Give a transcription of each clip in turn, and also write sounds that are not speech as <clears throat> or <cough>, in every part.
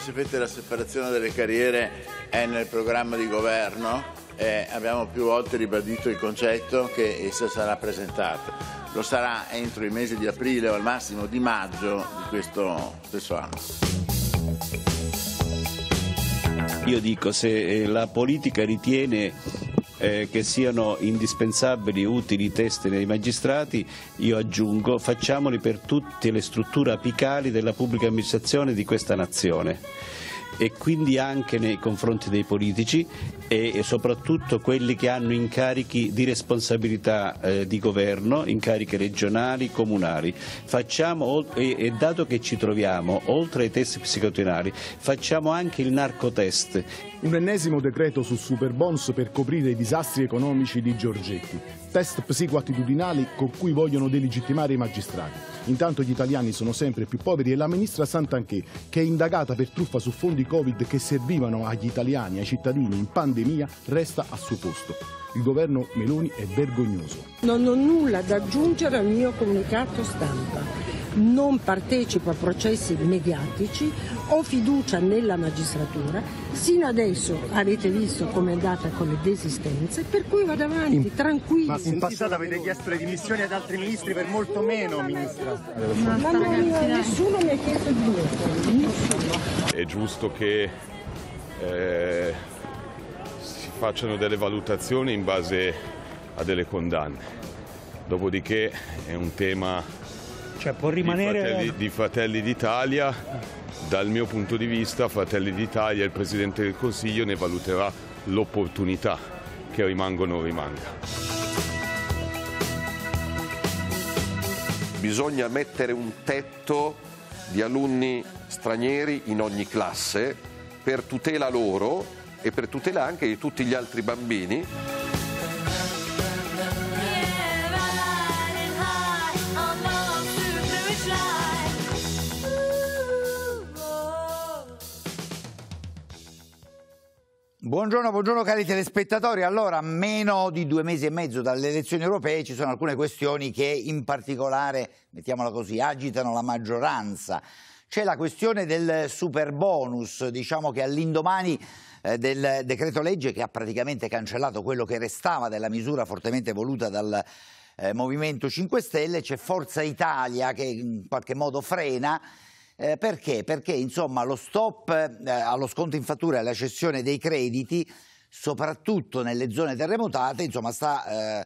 sapete la separazione delle carriere è nel programma di governo e abbiamo più volte ribadito il concetto che essa sarà presentata lo sarà entro il mese di aprile o al massimo di maggio di questo stesso anno. Io dico se eh, la politica ritiene eh, che siano indispensabili e utili i testi dei magistrati, io aggiungo facciamoli per tutte le strutture apicali della pubblica amministrazione di questa nazione e quindi anche nei confronti dei politici e soprattutto quelli che hanno incarichi di responsabilità eh, di governo, incarichi regionali, comunali. Facciamo, e, e, dato che ci troviamo, oltre ai test psicotrinari, facciamo anche il narcotest. Un ennesimo decreto sul superbonus per coprire i disastri economici di Giorgetti. Test psicoattitudinali con cui vogliono delegittimare i magistrati. Intanto gli italiani sono sempre più poveri e la ministra Santanchè, che è indagata per truffa su fondi Covid che servivano agli italiani, ai cittadini, in pandemia, pandemia resta a suo posto. Il governo Meloni è vergognoso. Non ho nulla da aggiungere al mio comunicato stampa non partecipo a processi mediatici, ho fiducia nella magistratura, sino adesso avete visto com'è andata con le desistenze, per cui vado avanti, in, tranquilli. Ma in passato avete chiesto le dimissioni ad altri ministri per molto meno, ministra. Ma, non, nessuno mi ha chiesto di nessuno. È giusto che... Eh facciano delle valutazioni in base a delle condanne. Dopodiché è un tema cioè, può rimanere... di Fratelli d'Italia. Dal mio punto di vista Fratelli d'Italia e il Presidente del Consiglio ne valuterà l'opportunità che rimanga o non rimanga. Bisogna mettere un tetto di alunni stranieri in ogni classe per tutela loro e per tutela anche di tutti gli altri bambini. Buongiorno, buongiorno cari telespettatori. Allora, a meno di due mesi e mezzo dalle elezioni europee ci sono alcune questioni che in particolare, mettiamola così, agitano la maggioranza. C'è la questione del super bonus, diciamo che all'indomani eh, del decreto legge che ha praticamente cancellato quello che restava della misura fortemente voluta dal eh, Movimento 5 Stelle, c'è Forza Italia che in qualche modo frena. Eh, perché? Perché insomma, lo stop allo sconto in fattura e alla cessione dei crediti, soprattutto nelle zone terremotate, insomma, sta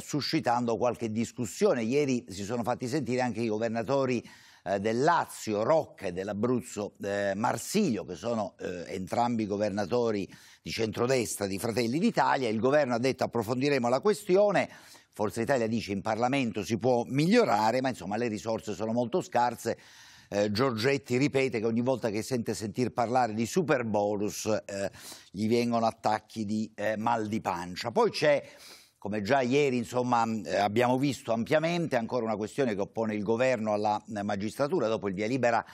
suscitando qualche discussione. Ieri si sono fatti sentire anche i governatori eh, del Lazio Rocca e dell'Abruzzo eh, Marsiglio, che sono eh, entrambi governatori di centrodestra di Fratelli d'Italia. Il governo ha detto approfondiremo la questione. Forza Italia dice in Parlamento si può migliorare, ma insomma le risorse sono molto scarse. Eh, Giorgetti ripete che ogni volta che sente sentir parlare di super bonus eh, gli vengono attacchi di eh, mal di pancia. Poi c'è come già ieri insomma, mm, eh, abbiamo visto ampiamente, ancora una questione che oppone il governo alla eh, magistratura dopo il via libera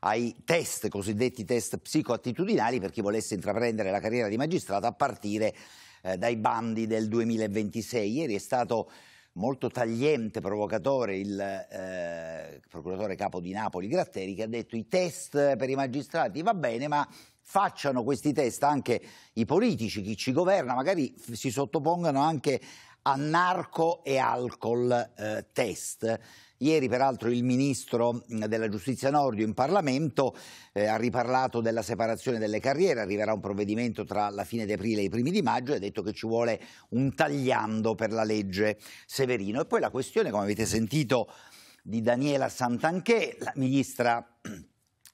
ai test, cosiddetti test psicoattitudinali per chi volesse intraprendere la carriera di magistrato a partire eh, dai bandi del 2026. Ieri è stato molto tagliente, provocatore, il eh, procuratore capo di Napoli Gratteri che ha detto i test per i magistrati va bene ma facciano questi test anche i politici, chi ci governa, magari si sottopongano anche a narco e alcol eh, test. Ieri peraltro il ministro della giustizia Nordio in Parlamento eh, ha riparlato della separazione delle carriere, arriverà un provvedimento tra la fine di aprile e i primi di maggio e ha detto che ci vuole un tagliando per la legge Severino. E poi la questione, come avete sentito, di Daniela Santanchè, la ministra <clears throat>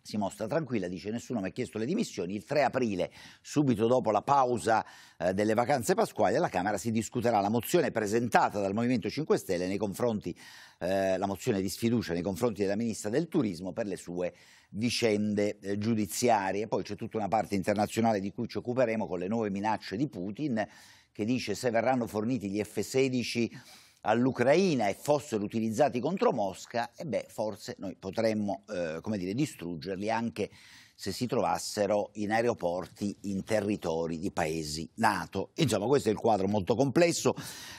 si mostra tranquilla, dice nessuno mi ha chiesto le dimissioni. Il 3 aprile, subito dopo la pausa eh, delle vacanze pasquali, alla Camera si discuterà la mozione presentata dal Movimento 5 Stelle nei confronti, eh, la mozione di sfiducia nei confronti della Ministra del Turismo per le sue vicende eh, giudiziarie. Poi c'è tutta una parte internazionale di cui ci occuperemo con le nuove minacce di Putin che dice se verranno forniti gli F-16 all'Ucraina e fossero utilizzati contro Mosca, e beh, forse noi potremmo eh, come dire, distruggerli anche se si trovassero in aeroporti in territori di paesi NATO. Insomma, questo è il quadro molto complesso.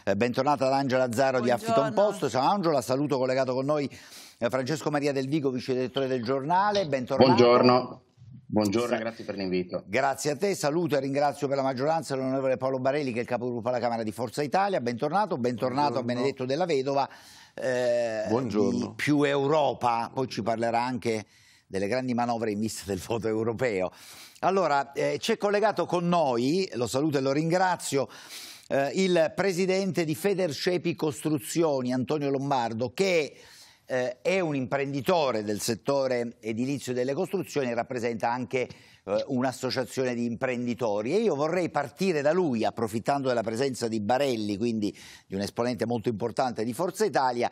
Eh, bentornata ad Angela Zaro di Affiton Post. Ciao Angela, saluto collegato con noi eh, Francesco Maria Del Vigo, vice direttore del giornale. Bentornato. Buongiorno. Buongiorno e grazie per l'invito. Grazie a te, saluto e ringrazio per la maggioranza l'onorevole Paolo Barelli che è il capogruppo alla Camera di Forza Italia, bentornato, bentornato Buongiorno. a Benedetto della Vedova, eh, Buongiorno. più Europa, poi ci parlerà anche delle grandi manovre in vista del voto europeo. Allora, eh, c'è collegato con noi, lo saluto e lo ringrazio, eh, il presidente di Federcepi Costruzioni, Antonio Lombardo, che eh, è un imprenditore del settore edilizio delle costruzioni e rappresenta anche eh, un'associazione di imprenditori e io vorrei partire da lui approfittando della presenza di Barelli, quindi di un esponente molto importante di Forza Italia,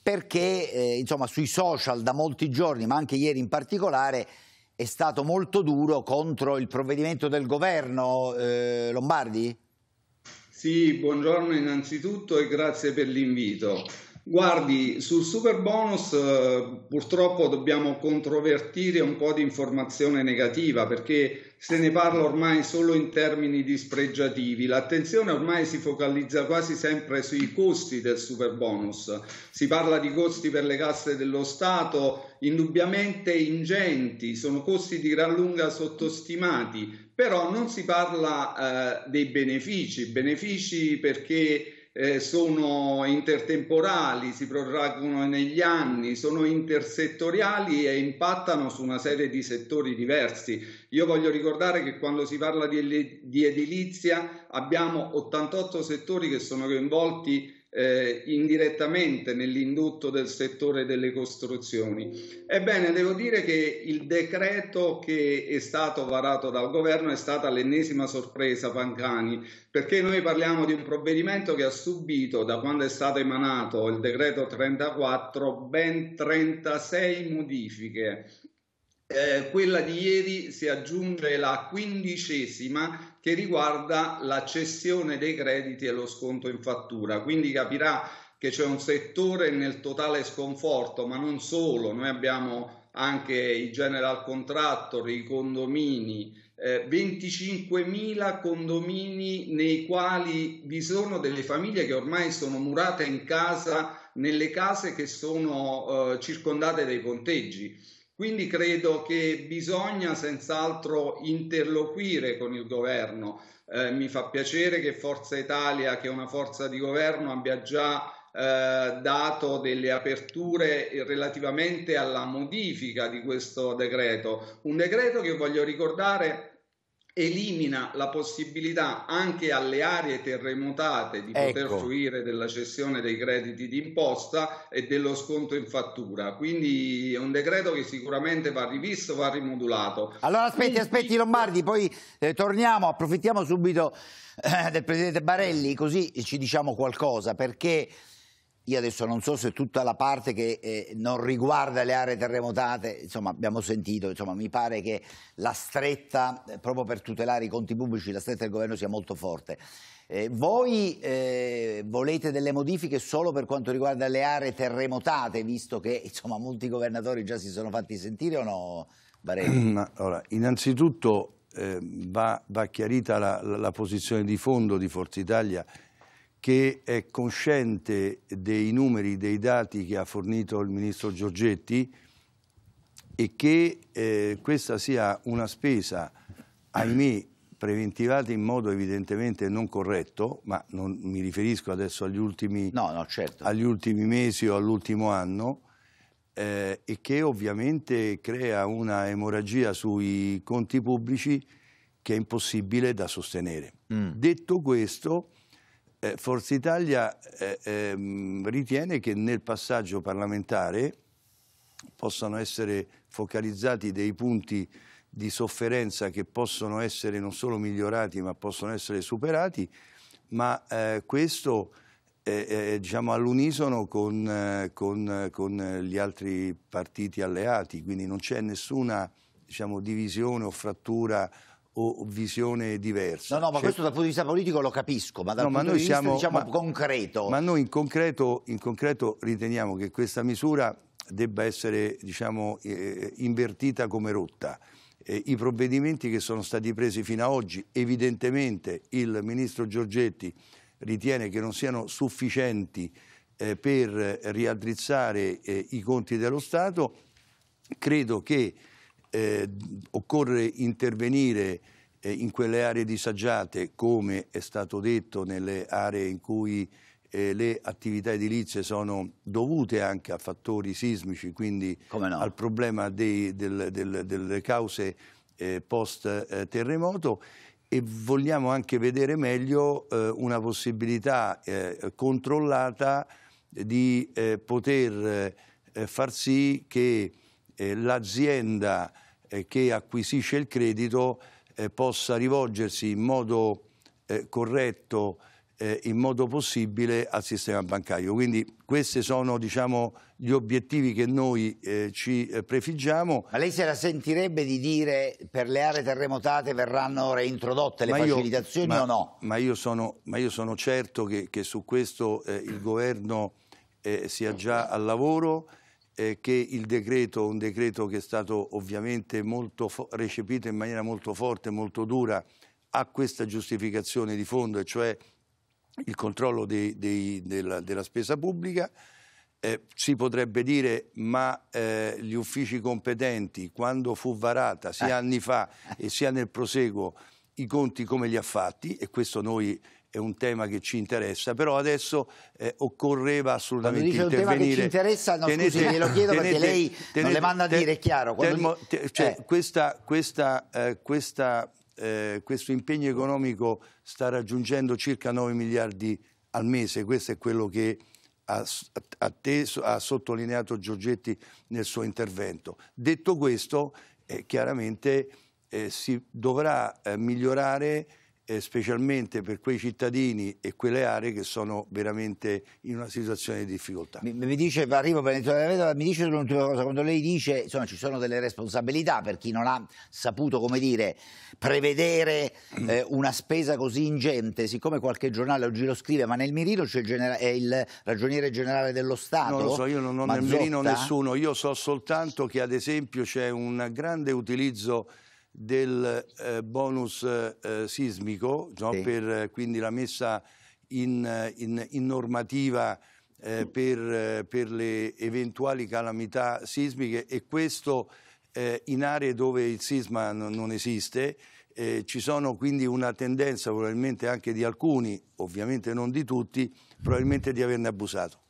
perché eh, insomma, sui social da molti giorni, ma anche ieri in particolare, è stato molto duro contro il provvedimento del governo eh, Lombardi? Sì, buongiorno innanzitutto e grazie per l'invito. Guardi, sul super bonus eh, purtroppo dobbiamo controvertire un po' di informazione negativa perché se ne parla ormai solo in termini dispregiativi. L'attenzione ormai si focalizza quasi sempre sui costi del super bonus. Si parla di costi per le casse dello Stato indubbiamente ingenti, sono costi di gran lunga sottostimati, però non si parla eh, dei benefici, benefici perché eh, sono intertemporali, si protraggono negli anni, sono intersettoriali e impattano su una serie di settori diversi. Io voglio ricordare che quando si parla di, di edilizia abbiamo 88 settori che sono coinvolti eh, indirettamente nell'indotto del settore delle costruzioni. Ebbene, devo dire che il decreto che è stato varato dal governo è stata l'ennesima sorpresa Pancani, perché noi parliamo di un provvedimento che ha subito, da quando è stato emanato il decreto 34, ben 36 modifiche. Eh, quella di ieri si aggiunge la quindicesima che riguarda la cessione dei crediti e lo sconto in fattura. Quindi capirà che c'è un settore nel totale sconforto, ma non solo, noi abbiamo anche i general contractor, i condomini, eh, 25.000 condomini nei quali vi sono delle famiglie che ormai sono murate in casa, nelle case che sono eh, circondate dai conteggi quindi credo che bisogna senz'altro interloquire con il governo. Eh, mi fa piacere che Forza Italia, che è una forza di governo, abbia già eh, dato delle aperture relativamente alla modifica di questo decreto. Un decreto che voglio ricordare elimina la possibilità anche alle aree terremotate di ecco. poter fruire della cessione dei crediti d'imposta e dello sconto in fattura. Quindi è un decreto che sicuramente va rivisto, va rimodulato. Allora aspetti, aspetti Lombardi, poi eh, torniamo, approfittiamo subito eh, del Presidente Barelli, così ci diciamo qualcosa, perché... Io adesso non so se tutta la parte che eh, non riguarda le aree terremotate, insomma abbiamo sentito, insomma, mi pare che la stretta, eh, proprio per tutelare i conti pubblici, la stretta del governo sia molto forte. Eh, voi eh, volete delle modifiche solo per quanto riguarda le aree terremotate, visto che insomma, molti governatori già si sono fatti sentire o no, Barelli? Allora, <clears throat> innanzitutto eh, va, va, chiarita la, la, la posizione di fondo di Forza Italia che è consciente dei numeri, dei dati che ha fornito il ministro Giorgetti e che eh, questa sia una spesa, ahimè, preventivata in modo evidentemente non corretto, ma non mi riferisco adesso agli ultimi, no, no, certo. agli ultimi mesi o all'ultimo anno, eh, e che ovviamente crea una emorragia sui conti pubblici che è impossibile da sostenere. Mm. Detto questo, eh, Forza Italia eh, ehm, ritiene che nel passaggio parlamentare possano essere focalizzati dei punti di sofferenza che possono essere non solo migliorati ma possono essere superati, ma eh, questo diciamo all'unisono con, eh, con, eh, con, gli altri partiti alleati, quindi non c'è nessuna diciamo, divisione o frattura o visione diversa. No, no, ma cioè, questo dal punto di vista politico lo capisco, ma dal no, punto ma di vista siamo, diciamo, ma, concreto. Ma noi in concreto, in concreto, riteniamo che questa misura debba essere diciamo, eh, invertita come rotta. Eh, I provvedimenti che sono stati presi fino ad oggi, evidentemente il ministro Giorgetti ritiene che non siano sufficienti eh, per riaddrizzare eh, i conti dello Stato, credo che eh, occorre intervenire eh, in quelle aree disagiate, come è stato detto, nelle aree in cui eh, le attività edilizie sono dovute anche a fattori sismici, quindi no. al problema dei, del, del, delle cause eh, post eh, terremoto e vogliamo anche vedere meglio eh, una possibilità controllata di poter far sì che eh, l'azienda eh, che acquisisce il credito eh, possa rivolgersi in modo eh, corretto, eh, in modo possibile al sistema bancario. Quindi questi sono diciamo, gli obiettivi che noi ci prefiggiamo. Ma lei se la sentirebbe di dire per le aree terremotate verranno reintrodotte le ma facilitazioni io, ma, o no? Ma io sono, ma io sono certo che, che, su questo il governo sia già al lavoro eh, che il decreto, un decreto che è stato ovviamente molto recepito in maniera molto forte, molto dura, ha questa giustificazione di fondo, e cioè il controllo dei, dei, della, della, spesa pubblica. Eh, si potrebbe dire ma eh, gli uffici competenti quando fu varata sia eh. anni fa e sia nel proseguo i conti come li ha fatti e questo noi è un tema che ci interessa, però adesso eh, occorreva assolutamente dice intervenire. Un tema che ci interessa, no, glielo chiedo tenete, perché lei tenete, non le manda a dire, è chiaro. Termo, te, cioè, eh. questa, questa, eh, questa, eh, questo impegno economico sta raggiungendo circa 9 miliardi al mese, questo è quello che ha, atteso, ha sottolineato Giorgetti nel suo intervento. Detto questo, eh, chiaramente eh, si dovrà migliorare eh, specialmente per quei cittadini e quelle aree che sono veramente in una situazione di difficoltà. Mi, mi dice, arrivo per vedova, mi dice un'ultima cosa, quando lei dice insomma, ci sono delle responsabilità per chi non ha saputo, come dire, prevedere mm. eh, una spesa così ingente, siccome qualche giornale oggi lo scrive, ma nel mirino c'è il, il, ragioniere generale dello Stato. Non lo so, io non ho Mazzotta. nel mirino nessuno, io so soltanto che ad esempio c'è un grande utilizzo del eh, bonus eh, sismico, no? sì. per eh, quindi la messa in, in, in normativa eh, per, eh, per, le eventuali calamità sismiche e questo eh, in aree dove il sisma non esiste. ci sono quindi una tendenza probabilmente anche di alcuni, ovviamente non di tutti, probabilmente di averne abusato.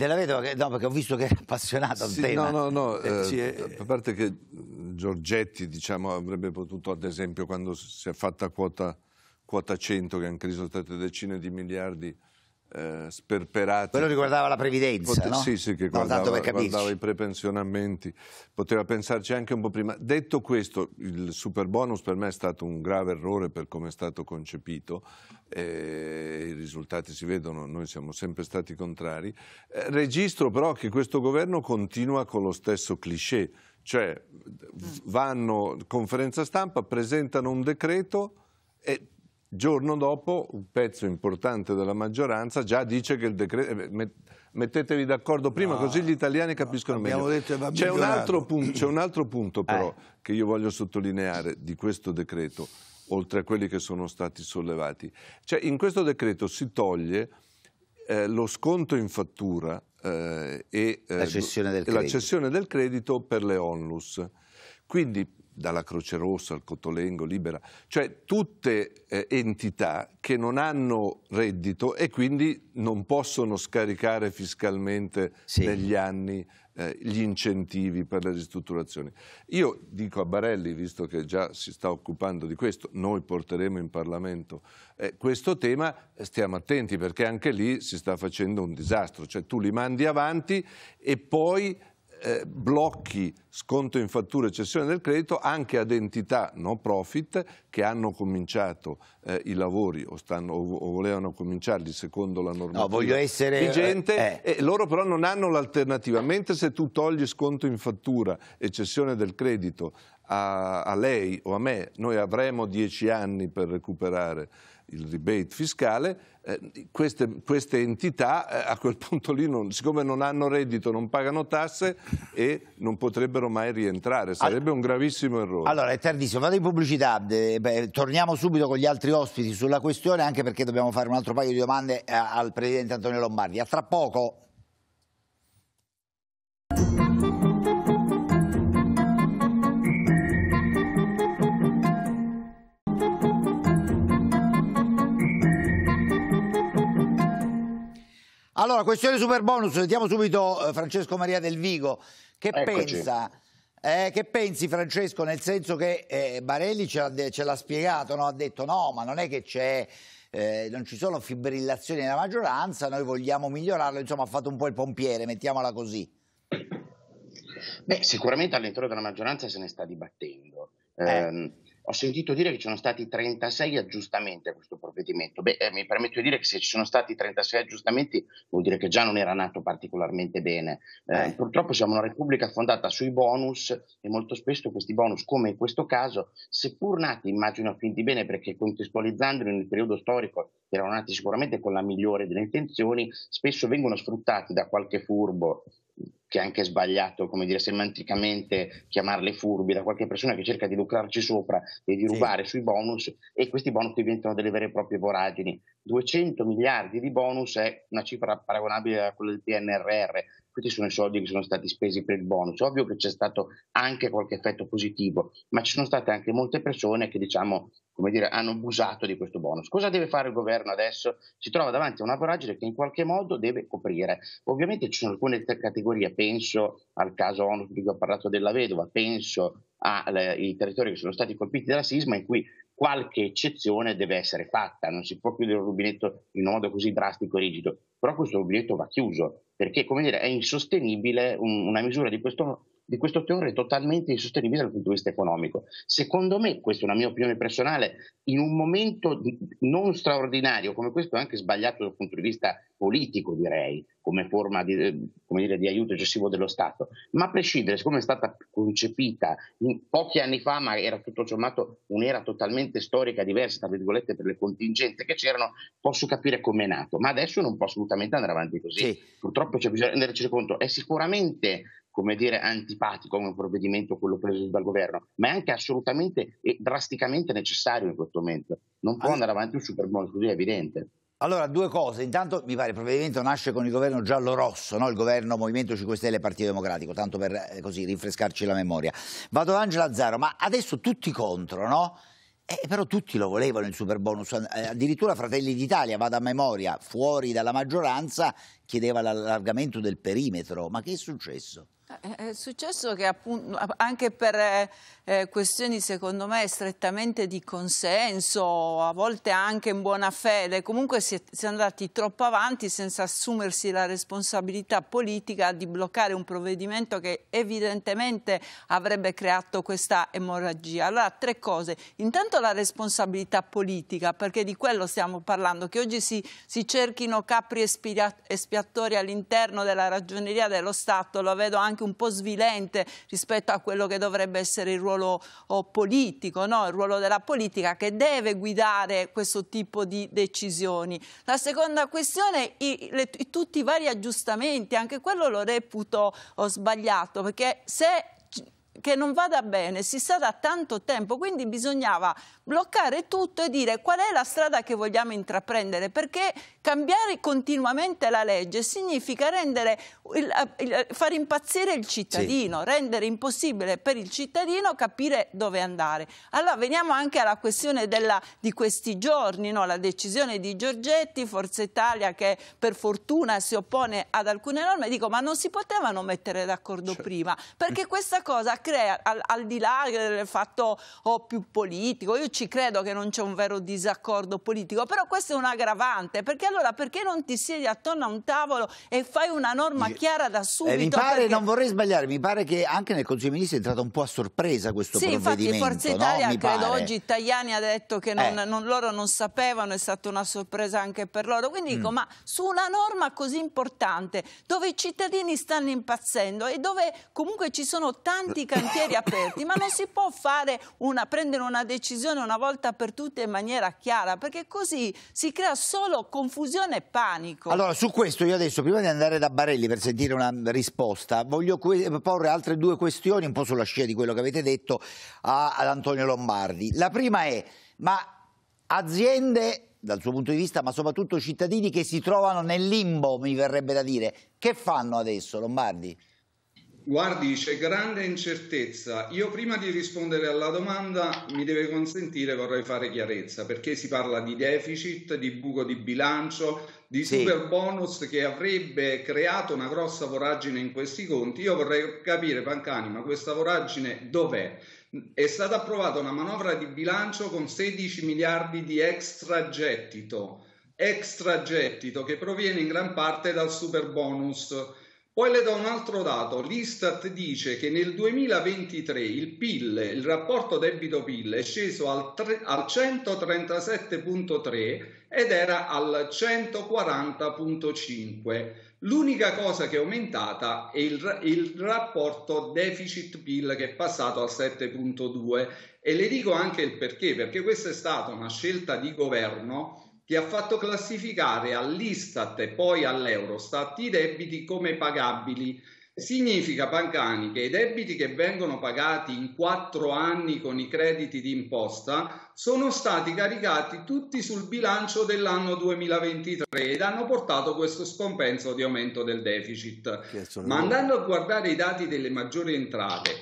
Della vedova, che, no, perché ho visto che è appassionato al sì, tema. No, no, no, eh, eh sì, eh, a parte che Giorgetti, diciamo, avrebbe potuto, ad esempio, quando si è fatta quota, quota 100, che hanno preso state decine di miliardi eh, sperperati. Quello riguardava la previdenza, Pot- no? Sì, sì, che guardava, no, guardava i prepensionamenti, poteva pensarci anche un po' prima. Detto questo, il super bonus per me è stato un grave errore per come è stato concepito, eh, i risultati si vedono, noi siamo sempre stati contrari. Eh, registro però che questo governo continua con lo stesso cliché, cioè vanno conferenza stampa, presentano un decreto e Giorno dopo un pezzo importante della maggioranza già dice che il decreto... Eh, mettetevi d'accordo prima no, così gli italiani capiscono no, meglio. C'è un, un, altro punto però eh. che io voglio sottolineare di questo decreto, oltre a quelli che sono stati sollevati. Cioè, in questo decreto si toglie eh, lo sconto in fattura eh, e eh, la cessione del, del credito per le onlus. Quindi dalla Croce Rossa al Cotolengo Libera, cioè tutte eh, entità che non hanno reddito e quindi non possono scaricare fiscalmente sì. negli anni eh, gli incentivi per le ristrutturazioni. Io dico a Barelli, visto che già si sta occupando di questo, noi porteremo in Parlamento eh, questo tema, eh, stiamo attenti perché anche lì si sta facendo un disastro, cioè tu li mandi avanti e poi eh, blocchi sconto in fattura e cessione del credito anche ad entità no profit che hanno cominciato eh, i lavori o, stanno, o, volevano cominciarli secondo la normativa no, essere... Eh, vigente eh. e loro però non hanno l'alternativa mentre se tu togli sconto in fattura e cessione del credito a, a lei o a me noi avremo dieci anni per recuperare il rebate fiscale, eh, queste, queste, entità eh, a quel <laughs> punto lì, non, siccome non hanno reddito, non pagano tasse e non potrebbero mai rientrare, sarebbe un gravissimo errore. Allora è tardissimo, vado in pubblicità, beh, torniamo subito con gli altri ospiti sulla questione anche perché dobbiamo fare un altro paio di domande eh, al Presidente Antonio Lombardi. A tra poco. Allora, questione super bonus, sentiamo subito eh, Francesco Maria Del Vigo. Che Eccoci. pensa? Eh, che pensi Francesco? Nel senso che eh, Barelli ce l'ha, spiegato, no? ha detto no, ma non è che c'è... Eh, non ci sono fibrillazioni nella maggioranza, noi vogliamo migliorarlo, insomma ha fatto un po' il pompiere, mettiamola così. Beh, sicuramente all'interno della maggioranza se ne sta dibattendo. Eh. Ehm, ho sentito dire che ci sono stati 36 aggiustamenti a questo provvedimento. Beh, eh, mi permetto di dire che se ci sono stati 36 aggiustamenti vuol dire che già non era nato particolarmente bene. Eh, eh, purtroppo siamo una repubblica fondata sui bonus e molto spesso questi bonus, come in questo caso, seppur nati, immagino a fin di bene, perché contestualizzandoli nel periodo storico erano nati sicuramente con la migliore delle intenzioni, spesso vengono sfruttati da qualche furbo che è anche sbagliato, come dire, semanticamente chiamarle furbi da qualche persona che cerca di lucrarci sopra e di rubare sui bonus e questi bonus diventano delle vere e proprie voragini. 200 miliardi di bonus è una cifra paragonabile a quella del PNRR, questi sono i soldi che sono stati spesi per il bonus. Ovvio che c'è stato anche qualche effetto positivo, ma ci sono state anche molte persone che diciamo, come dire, hanno abusato di questo bonus. Cosa deve fare il governo adesso? Si trova davanti a una voragine che in qualche modo deve coprire. Ovviamente ci sono alcune categorie, penso al caso ONU di cui ho parlato della vedova, penso ai territori che sono stati colpiti dalla sisma in cui qualche eccezione deve essere fatta, non si può chiudere un rubinetto in modo così drastico e rigido, però questo rubinetto va chiuso perché come dire, è insostenibile una misura di questo di questo teore totalmente insostenibile dal punto di vista economico. Secondo me, questa è una mia opinione personale, in un momento non straordinario come questo, anche sbagliato dal punto di vista politico, direi, come forma di, eh, come dire, di aiuto eccessivo dello Stato, ma a prescindere, siccome è stata concepita pochi anni fa, ma era tutto sommato un'era totalmente storica, diversa, tra virgolette, per le contingenze che c'erano, posso capire com'è nato, ma adesso non può assolutamente andare avanti così. Sì. Purtroppo c'è bisogno di renderci conto, è sicuramente come dire, antipatico come un provvedimento quello preso dal governo, ma è anche assolutamente e drasticamente necessario in questo momento. Non può andare avanti un superbonus, così è evidente. Allora, due cose. Intanto, mi pare, il provvedimento nasce con il governo giallo-rosso, no? il governo Movimento 5 Stelle e Partito Democratico, tanto per eh, così rinfrescarci la memoria. Vado ad Angela Zaro, ma adesso tutti contro, no? Eh, però tutti lo volevano il super bonus, eh, addirittura Fratelli d'Italia, vado a memoria, fuori dalla maggioranza, chiedeva l'allargamento del perimetro. Ma che è successo? Eh, eh, è successo che appunto, anche per eh, questioni secondo me strettamente di consenso, a volte anche in buona fede, comunque si è, si è, andati troppo avanti senza assumersi la responsabilità politica di bloccare un provvedimento che evidentemente avrebbe creato questa emorragia. Allora tre cose, intanto la responsabilità politica, perché di quello stiamo parlando, che oggi si, si cerchino capri espiatori all'interno della ragioneria dello Stato, lo vedo anche anche un po' svilente rispetto a quello che dovrebbe essere il ruolo oh, politico, no? il ruolo della politica che deve guidare questo tipo di decisioni. La seconda questione, i, le, tutti i vari aggiustamenti, anche quello lo reputo oh, sbagliato, perché se che non vada bene, si sa da tanto tempo, quindi bisognava bloccare tutto e dire qual è la strada che vogliamo intraprendere, perché cambiare continuamente la legge significa rendere, far impazzire il cittadino, sì. rendere impossibile per il cittadino capire dove andare. Allora veniamo anche alla questione della, di questi giorni, no? la decisione di Giorgetti, Forza Italia che per fortuna si oppone ad alcune norme, dico ma non si potevano mettere d'accordo cioè. prima, perché questa cosa crea, al, al di là del fatto oh, più politico, io ci ci credo che non c'è un vero disaccordo politico, però questo è un aggravante, perché allora perché non ti siedi attorno a un tavolo e fai una norma chiara da subito? Eh, mi pare, perché... non vorrei sbagliare, mi pare che anche nel Consiglio dei Ministri è entrato un po' a sorpresa questo sì, provvedimento. Sì, infatti Forza Italia, no? credo pare. oggi Tajani ha detto che non, eh. non, loro non sapevano, è stata una sorpresa anche per loro. Quindi mm. dico, ma su una norma così importante, dove i cittadini stanno impazzendo e dove comunque ci sono tanti cantieri <laughs> aperti, ma non si può fare una, prendere una decisione, una una volta per tutte in maniera chiara, perché così si crea solo confusione e panico. Allora, su questo io adesso, prima di andare da Barelli per sentire una risposta, voglio porre altre due questioni, un po' sulla scia di quello che avete detto, a, ad Antonio Lombardi. La prima è, ma aziende dal suo punto di vista, ma soprattutto cittadini che si trovano nel limbo, mi verrebbe da dire. Che fanno adesso, Lombardi? Guardi, c'è grande incertezza. Io prima di rispondere alla domanda mi deve consentire, vorrei fare chiarezza, perché si parla di deficit, di buco di bilancio, di sì. super bonus che avrebbe creato una grossa voragine in questi conti. Io vorrei capire, Pancani, ma questa voragine dov'è? È stata approvata una manovra di bilancio con 16 miliardi di extra gettito, extra gettito che proviene in gran parte dal super bonus poi le do un altro dato, l'Istat dice che nel 2023 il PIL, il rapporto debito-PIL è sceso al, al 137.3 ed era al 140.5. L'unica cosa che è aumentata è il, il rapporto deficit-PIL che è passato al 7.2 e le dico anche il perché, perché questa è stata una scelta di governo che ha fatto classificare all'Istat e poi all'Eurostat i debiti come pagabili. Significa, Pancani, che i debiti che vengono pagati in quattro anni con i crediti di imposta sono stati caricati tutti sul bilancio dell'anno 2023 ed hanno portato questo scompenso di aumento del deficit. Ma andando a guardare i dati delle maggiori entrate,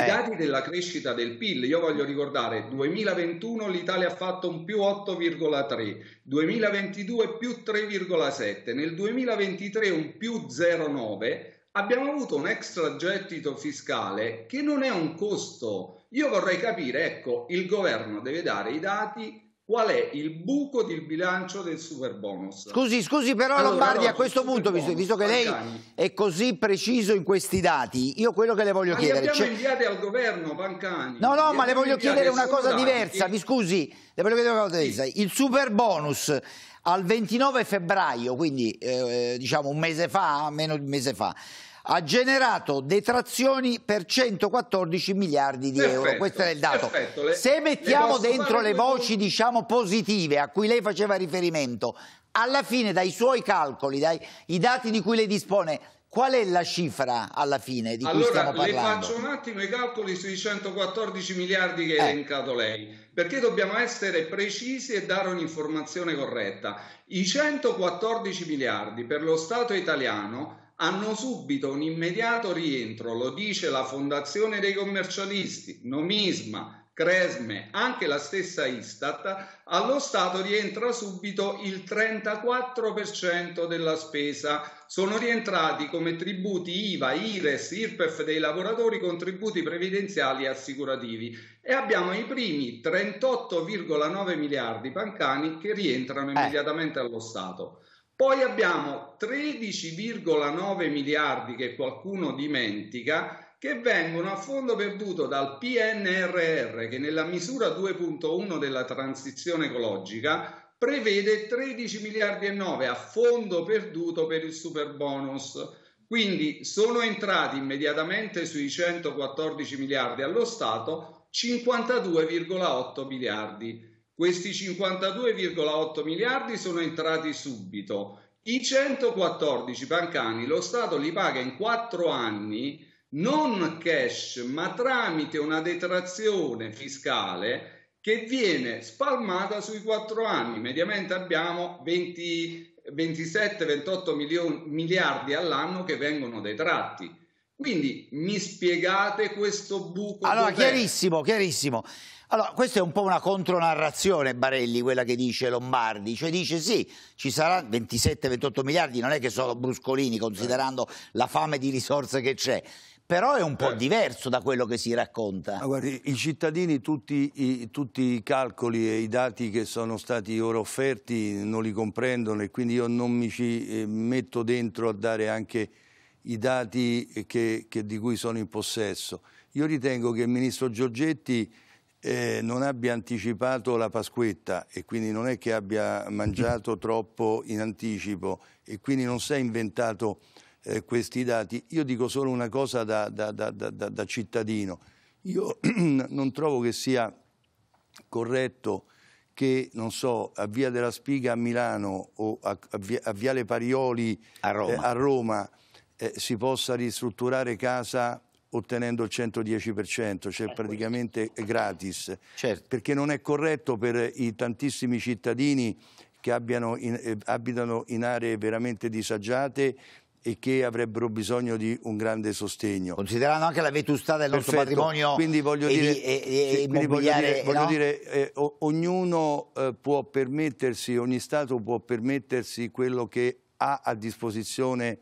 i eh. dati della crescita del PIL, io voglio ricordare, 2021 l'Italia ha fatto un più 8,3, 2022 più 3,7, nel 2023 un più 0,9, abbiamo avuto un extra gettito fiscale che non è un costo. Io vorrei capire, ecco, il governo deve dare i dati qual è il buco del bilancio del super bonus. Scusi, scusi però allora, Lombardi, no, a questo punto, bonus, visto, che lei è così preciso in questi dati, io quello che le voglio ma chiedere... Ma li abbiamo cioè... inviati al governo, Pancani. No, no, li ma le voglio chiedere una cosa dati. diversa, mi scusi, le voglio chiedere una cosa diversa. Sì. Il super bonus al 29 febbraio, quindi eh, diciamo un mese fa, meno di un mese fa, ha generato detrazioni per 114 miliardi di perfetto, euro. Questo era il dato. Perfetto, le, Se mettiamo dentro le voci due... diciamo, positive a cui lei faceva riferimento, alla fine dai suoi calcoli, dai dati di cui lei dispone, Qual è la cifra alla fine di cui allora, stiamo parlando? Allora, le faccio un attimo i calcoli sui 114 miliardi che ha eh. elencato lei, perché dobbiamo essere precisi e dare un'informazione corretta. I 114 miliardi per lo Stato italiano hanno subito un immediato rientro, lo dice la Fondazione dei commercialisti, Nomisma, Cresme, anche la stessa Istat, allo Stato rientra subito il 34% della spesa. Sono rientrati come tributi IVA, IRES, IRPEF dei lavoratori, contributi previdenziali e assicurativi e abbiamo i primi 38,9 miliardi pancani che rientrano eh. immediatamente allo Stato. Poi abbiamo 13,9 miliardi che qualcuno dimentica che vengono a fondo perduto dal PNRR che nella misura 2.1 della transizione ecologica prevede 13 miliardi e 9 a fondo perduto per il super bonus. Quindi sono entrati immediatamente sui 114 miliardi allo Stato 52,8 miliardi. Questi 52,8 miliardi sono entrati subito. I 114 bancani lo Stato li paga in 4 anni non cash ma tramite una detrazione fiscale che viene spalmata sui 4 anni. Mediamente abbiamo 27-28 miliardi all'anno che vengono detratti. Quindi mi spiegate questo buco? Allora, chiarissimo, chiarissimo. Allora, questa è un po' una contronarrazione Barelli, quella che dice Lombardi, cioè dice sì, ci saranno 27-28 miliardi, non è che sono bruscolini considerando la fame di risorse che c'è, però è un po' eh. diverso da quello che si racconta. Guardi, i cittadini tutti i, tutti i, calcoli e i dati che sono stati ora offerti non li comprendono e quindi io non mi ci eh, metto dentro a dare anche i dati che, che di cui sono in possesso. Io ritengo che il ministro Giorgetti eh, non abbia anticipato la Pasquetta e quindi non è che abbia mangiato <laughs> troppo in anticipo e quindi non si è inventato eh, questi dati. Io dico solo una cosa da, da, da, da cittadino. Io <clears throat> non trovo che sia corretto che, non so, a Via della Spiga a Milano o a, a, via, a Viale Parioli a Roma, eh, a Roma eh, si possa ristrutturare casa ottenendo il 110%, cioè eh, praticamente gratis, certo. perché non è corretto per i tantissimi cittadini che in, eh, abitano in aree veramente disagiate e che avrebbero bisogno di un grande sostegno. Considerando anche la vetustà del nostro Perfetto. patrimonio quindi voglio dire, di, e, e, quindi voglio dire, no? voglio dire eh, o, ognuno eh, può permettersi, ogni Stato può permettersi quello che ha a disposizione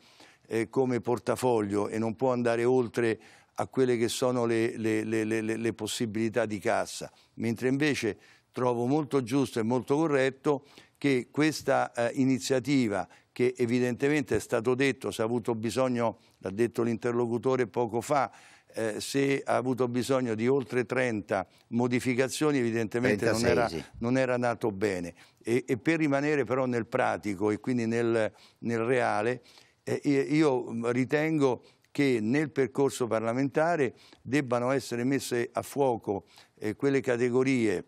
eh, come portafoglio e non può andare oltre a quelle che sono le, le, le, le possibilità di cassa, mentre invece trovo molto giusto e molto corretto che questa eh, iniziativa che evidentemente è stato detto, se ha avuto bisogno, l'ha detto l'interlocutore poco fa, eh, se ha avuto bisogno di oltre 30 modificazioni evidentemente non era, non era, nato bene. E, e, per rimanere però nel pratico e quindi nel, nel reale, eh, io ritengo che nel percorso parlamentare debbano essere messe a fuoco eh, quelle categorie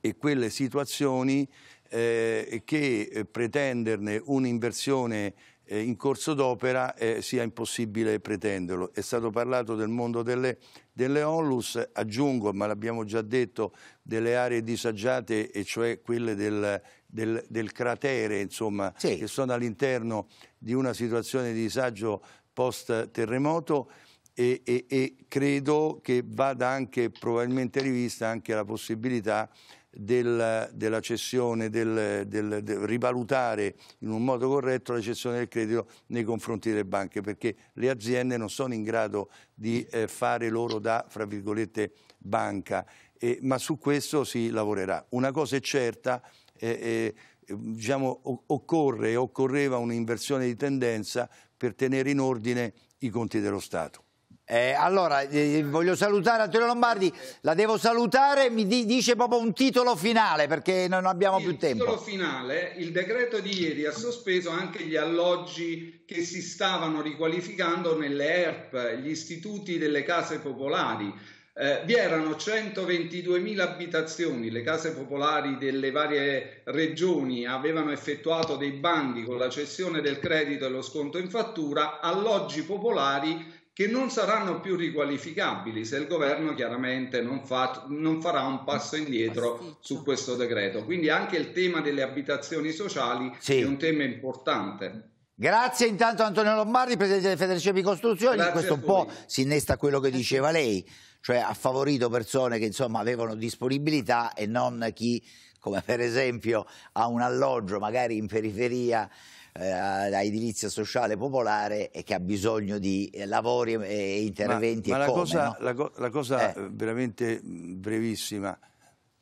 e quelle situazioni eh, che eh, pretenderne un'inversione eh, in corso d'opera eh, sia impossibile pretenderlo. È stato parlato del mondo delle, delle onlus, aggiungo, ma l'abbiamo già detto, delle aree disagiate, e cioè quelle del, del, del cratere, insomma, sì. che sono all'interno di una situazione di disagio post terremoto e, e, e, credo che vada anche probabilmente rivista anche la possibilità del, della cessione, del, del, del, rivalutare in un modo corretto la cessione del credito nei confronti delle banche, perché le aziende non sono in grado di eh, fare loro da, fra virgolette, banca, eh, ma su questo si lavorerà. Una cosa è certa, eh, eh diciamo, occorre, occorreva un'inversione di tendenza per tenere in ordine i conti dello Stato. Eh, allora, eh, eh, voglio salutare Antonio Lombardi, la devo salutare, mi di dice proprio un titolo finale perché non abbiamo il più tempo. Il titolo finale, il decreto di ieri ha sospeso anche gli alloggi che si stavano riqualificando nelle ERP, gli istituti delle case popolari eh, vi erano 122.000 abitazioni, le case popolari delle varie regioni avevano effettuato dei bandi con la cessione del credito e lo sconto in fattura, alloggi popolari che non saranno più riqualificabili se il governo chiaramente non, fa, non farà un passo indietro Pasticcio. su questo decreto. Quindi anche il tema delle abitazioni sociali sì. è un tema importante. Grazie intanto Antonio Lombardi, presidente della Federazione di Costruzioni, questo un po' si innesta a quello che diceva lei cioè ha favorito persone che insomma avevano disponibilità e non chi come per esempio ha un alloggio magari in periferia eh, a edilizia sociale popolare e che ha bisogno di eh, lavori e interventi ma, ma e la, come, cosa, no? la, co la cosa eh. eh veramente mm, brevissima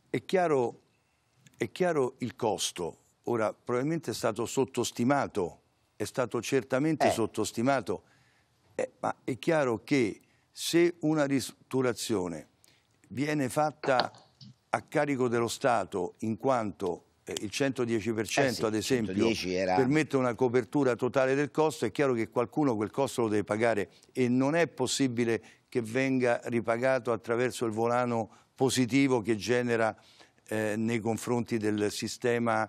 è chiaro, è chiaro il costo ora probabilmente è stato sottostimato è stato certamente eh. sottostimato ma è chiaro che se una ristrutturazione viene fatta a carico dello Stato in quanto eh, il 110% eh sì, ad esempio era... permette una copertura totale del costo, è chiaro che qualcuno quel costo lo deve pagare e non è possibile che venga ripagato attraverso il volano positivo che genera eh, nei confronti del sistema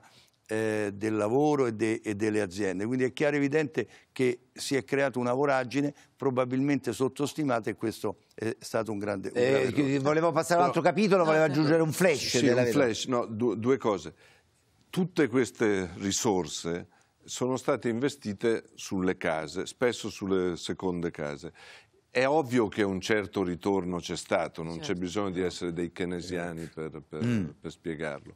eh, del lavoro e, de, e, delle aziende. Quindi è chiaro e evidente che si è creata una voragine probabilmente sottostimata e questo è stato un grande, un eh, grande Volevo passare no, un altro capitolo, volevo aggiungere un flash. Sì, un flash no, due, due cose. Tutte queste risorse sono state investite sulle case, spesso sulle seconde case. È ovvio che un certo ritorno c'è stato, non certo. c'è bisogno di essere dei keynesiani per, per, mm. per spiegarlo.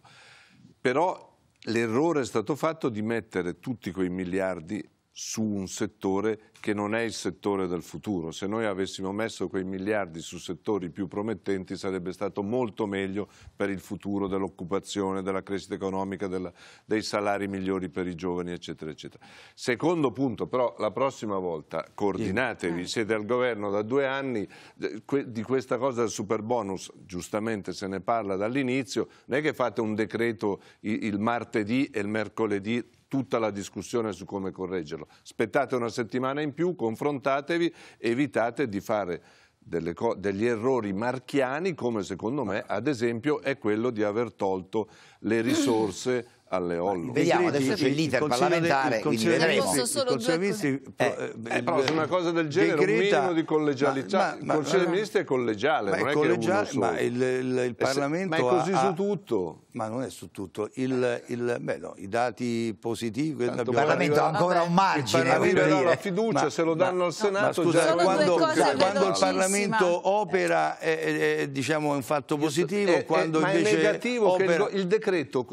Però l'errore è stato fatto di mettere tutti quei miliardi su un settore che non è il settore del futuro. Se noi avessimo messo quei miliardi su settori più promettenti sarebbe stato molto meglio per il futuro dell'occupazione, della crescita economica, della, dei salari migliori per i giovani, eccetera, eccetera. Secondo punto, però, la prossima volta coordinatevi, siete al governo da due anni, di questa cosa del super bonus, giustamente se ne parla dall'inizio, non è che fate un decreto il martedì e il mercoledì tutta la discussione su come correggerlo. Aspettate una settimana in più, confrontatevi, evitate di fare degli errori marchiani come secondo me ad esempio è quello di aver tolto le risorse alle Ollo. Vediamo, adesso c'è l'iter parlamentare, quindi vedremo. Il eh, eh, eh, però su una cosa del genere decreta, un minimo di collegialità. Ma, ma, il Consiglio dei Ministri è collegiale, ma non è, collegiale, che è uno solo. Ma il, il, il eh Parlamento ma è così ha, su tutto. Ma non è su tutto. Il, il, beh, no, I dati positivi... il Parlamento ha ancora un margine. Arriverà la fiducia, ma, se lo danno ma, al Senato... No, scusa, quando, quando il Parlamento opera è, è, è, diciamo, un fatto positivo, è, quando ma invece... è negativo opera... che il, il decreto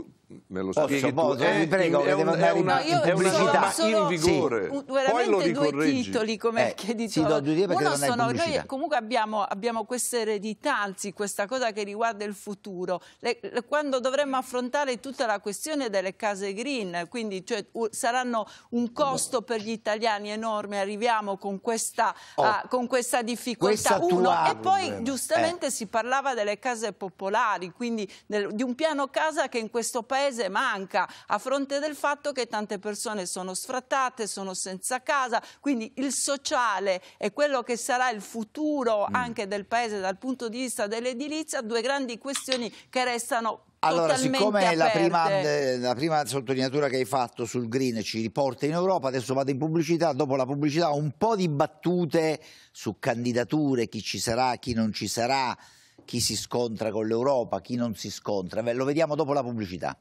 me lo oh, spieghi boh, tu. Eh, eh prego, è, un, è una, no, pubblicità in vigore. Sì. lo due titoli, come eh, che diciamo. Sì, Uno sono, noi comunque abbiamo, abbiamo questa eredità, anzi questa cosa che riguarda il futuro. Le, le, quando dovete dovremmo affrontare tutta la questione delle case green, quindi cioè, saranno un costo per gli italiani enorme, arriviamo con questa, oh, uh, con questa difficoltà. Questa Uno, e poi giustamente eh. si parlava delle case popolari, quindi del, di un piano casa che in questo paese manca, a fronte del fatto che tante persone sono sfrattate, sono senza casa, quindi il sociale e quello che sarà il futuro mm. anche del paese dal punto di vista dell'edilizia, due grandi questioni che restano allora, siccome la prima, eh, la prima, sottolineatura che hai fatto sul green ci riporta in Europa, adesso vado in pubblicità, dopo la pubblicità un po' di battute su candidature, chi ci sarà, chi non ci sarà, chi si scontra con l'Europa, chi non si scontra. Beh, lo vediamo dopo la pubblicità.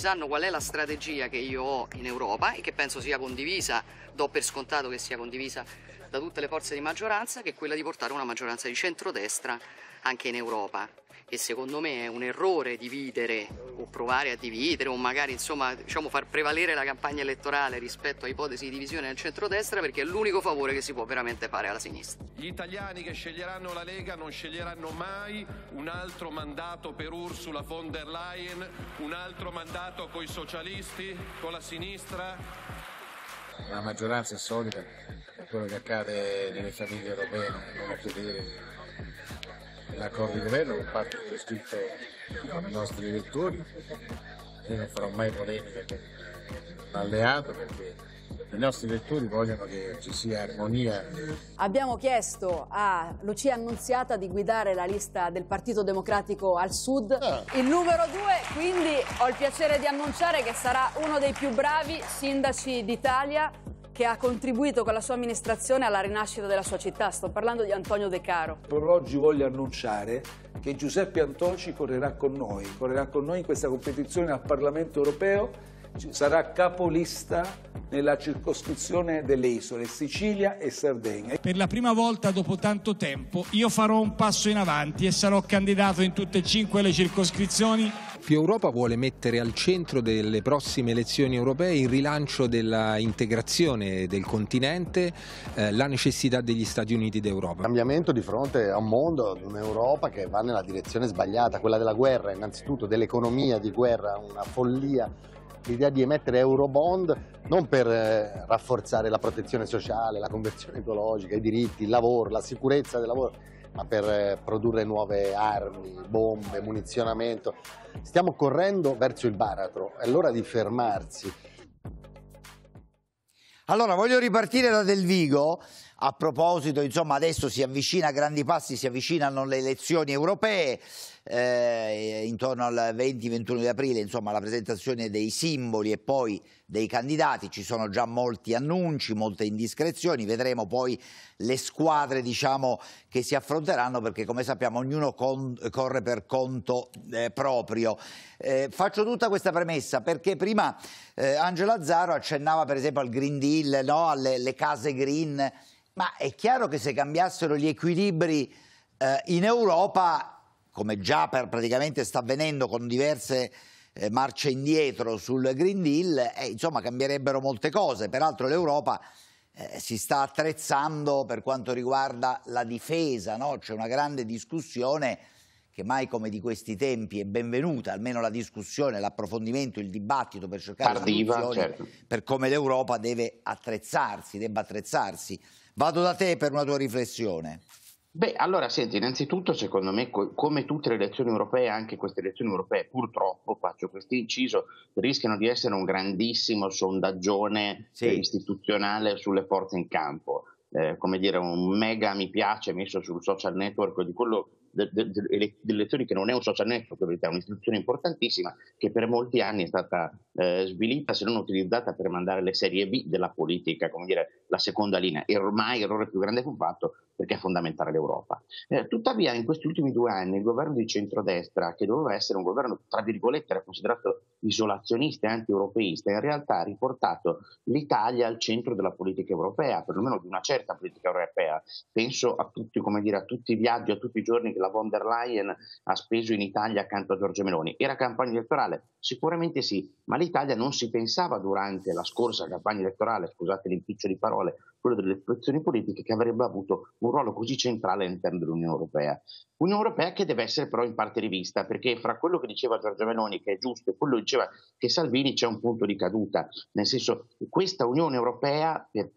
sanno qual è la strategia che io ho in Europa e che penso sia condivisa, do per scontato che sia condivisa da tutte le forze di maggioranza, che è quella di portare una maggioranza di centrodestra anche in Europa e secondo me è un errore dividere o provare a dividere o magari insomma diciamo far prevalere la campagna elettorale rispetto a ipotesi di divisione nel centrodestra perché è l'unico favore che si può veramente fare alla sinistra. Gli italiani che sceglieranno la Lega non sceglieranno mai un altro mandato per Ursula von der Leyen, un altro mandato con i socialisti, con la sinistra. La maggioranza è solida, quello che accade nelle famiglie europee non è più dire l'accordo di governo, un patto prescritto ai nostri elettori, io non farò mai polemica con un alleato perché i nostri elettori vogliono che ci sia armonia. Abbiamo chiesto a Lucia Annunziata di guidare la lista del Partito Democratico al Sud, ah. il numero due, quindi ho il piacere di annunciare che sarà uno dei più bravi sindaci d'Italia, che ha contribuito con la sua amministrazione alla rinascita della sua città. Sto parlando di Antonio De Caro. Per oggi voglio annunciare che Giuseppe Antoci correrà con noi, correrà con noi in questa competizione al Parlamento europeo sarà capolista nella circoscrizione delle isole Sicilia e Sardegna. Per la prima volta dopo tanto tempo io farò un passo in avanti e sarò candidato in tutte e cinque le circoscrizioni. Più Europa vuole mettere al centro delle prossime elezioni europee il rilancio dell'integrazione del continente, eh, la necessità degli Stati Uniti d'Europa. Cambiamento di fronte a un mondo, ad un'Europa che va nella direzione sbagliata, quella della guerra, innanzitutto dell'economia di guerra, una follia l'idea di emettere euro bond non per eh, rafforzare la protezione sociale, la conversione ecologica, i diritti, il lavoro, la sicurezza del lavoro, ma per eh, produrre nuove armi, bombe, munizionamento. Stiamo correndo verso il baratro, è l'ora di fermarsi. Allora, voglio ripartire da Del Vigo a proposito, insomma, adesso si avvicina a grandi passi, si avvicinano le elezioni europee, eh, intorno al 20-21 di aprile, insomma, la presentazione dei simboli e poi dei candidati, ci sono già molti annunci, molte indiscrezioni, vedremo poi le squadre diciamo, che si affronteranno perché come sappiamo ognuno con, corre per conto eh, proprio. Eh, faccio tutta questa premessa perché prima eh, Angela Zaro accennava per esempio al Green Deal, no? alle case green ma è chiaro che se cambiassero gli equilibri eh, in Europa, come già per, praticamente sta avvenendo con diverse eh, marce indietro sul Green Deal, eh, insomma cambierebbero molte cose. Peraltro l'Europa eh, si sta attrezzando per quanto riguarda la difesa, no? c'è una grande discussione che mai come di questi tempi è benvenuta, almeno la discussione, l'approfondimento, il dibattito per cercare Tardiva, soluzioni certo. per come l'Europa deve attrezzarsi, debba attrezzarsi Vado da te per una tua riflessione. Beh, allora senti, innanzitutto secondo me come tutte le elezioni europee, anche queste elezioni europee purtroppo, faccio questo inciso, rischiano di essere un grandissimo sondaggione sì. Eh, istituzionale sulle forze in campo. Eh, come dire, un mega mi piace messo sul social network di quello delle elezioni che non è un social network, è un'istituzione importantissima che per molti anni è stata eh, svilita se non utilizzata per mandare le serie B della politica, come dire la seconda linea. E ormai l'errore più grande fu fatto perché è fondamentale l'Europa. Eh, tuttavia in questi ultimi due anni il governo di centrodestra, che doveva essere un governo tra virgolette era considerato isolazionista e anti-europeista, in realtà ha riportato l'Italia al centro della politica europea, perlomeno di una certa politica europea. Penso a tutti, come dire, a tutti i viaggi, a tutti i giorni che la von der Leyen ha speso in Italia accanto a Giorgio Meloni. Era campagna elettorale? Sicuramente sì, ma l'Italia non si pensava durante la scorsa campagna elettorale, scusate l'impiccio di parole, quello delle elezioni politiche, che avrebbe avuto un ruolo così centrale all'interno dell'Unione Europea. Unione Europea che deve essere però in parte rivista, perché fra quello che diceva Giorgio Meloni, che è giusto, e quello che diceva che Salvini c'è un punto di caduta, nel senso che questa Unione Europea, per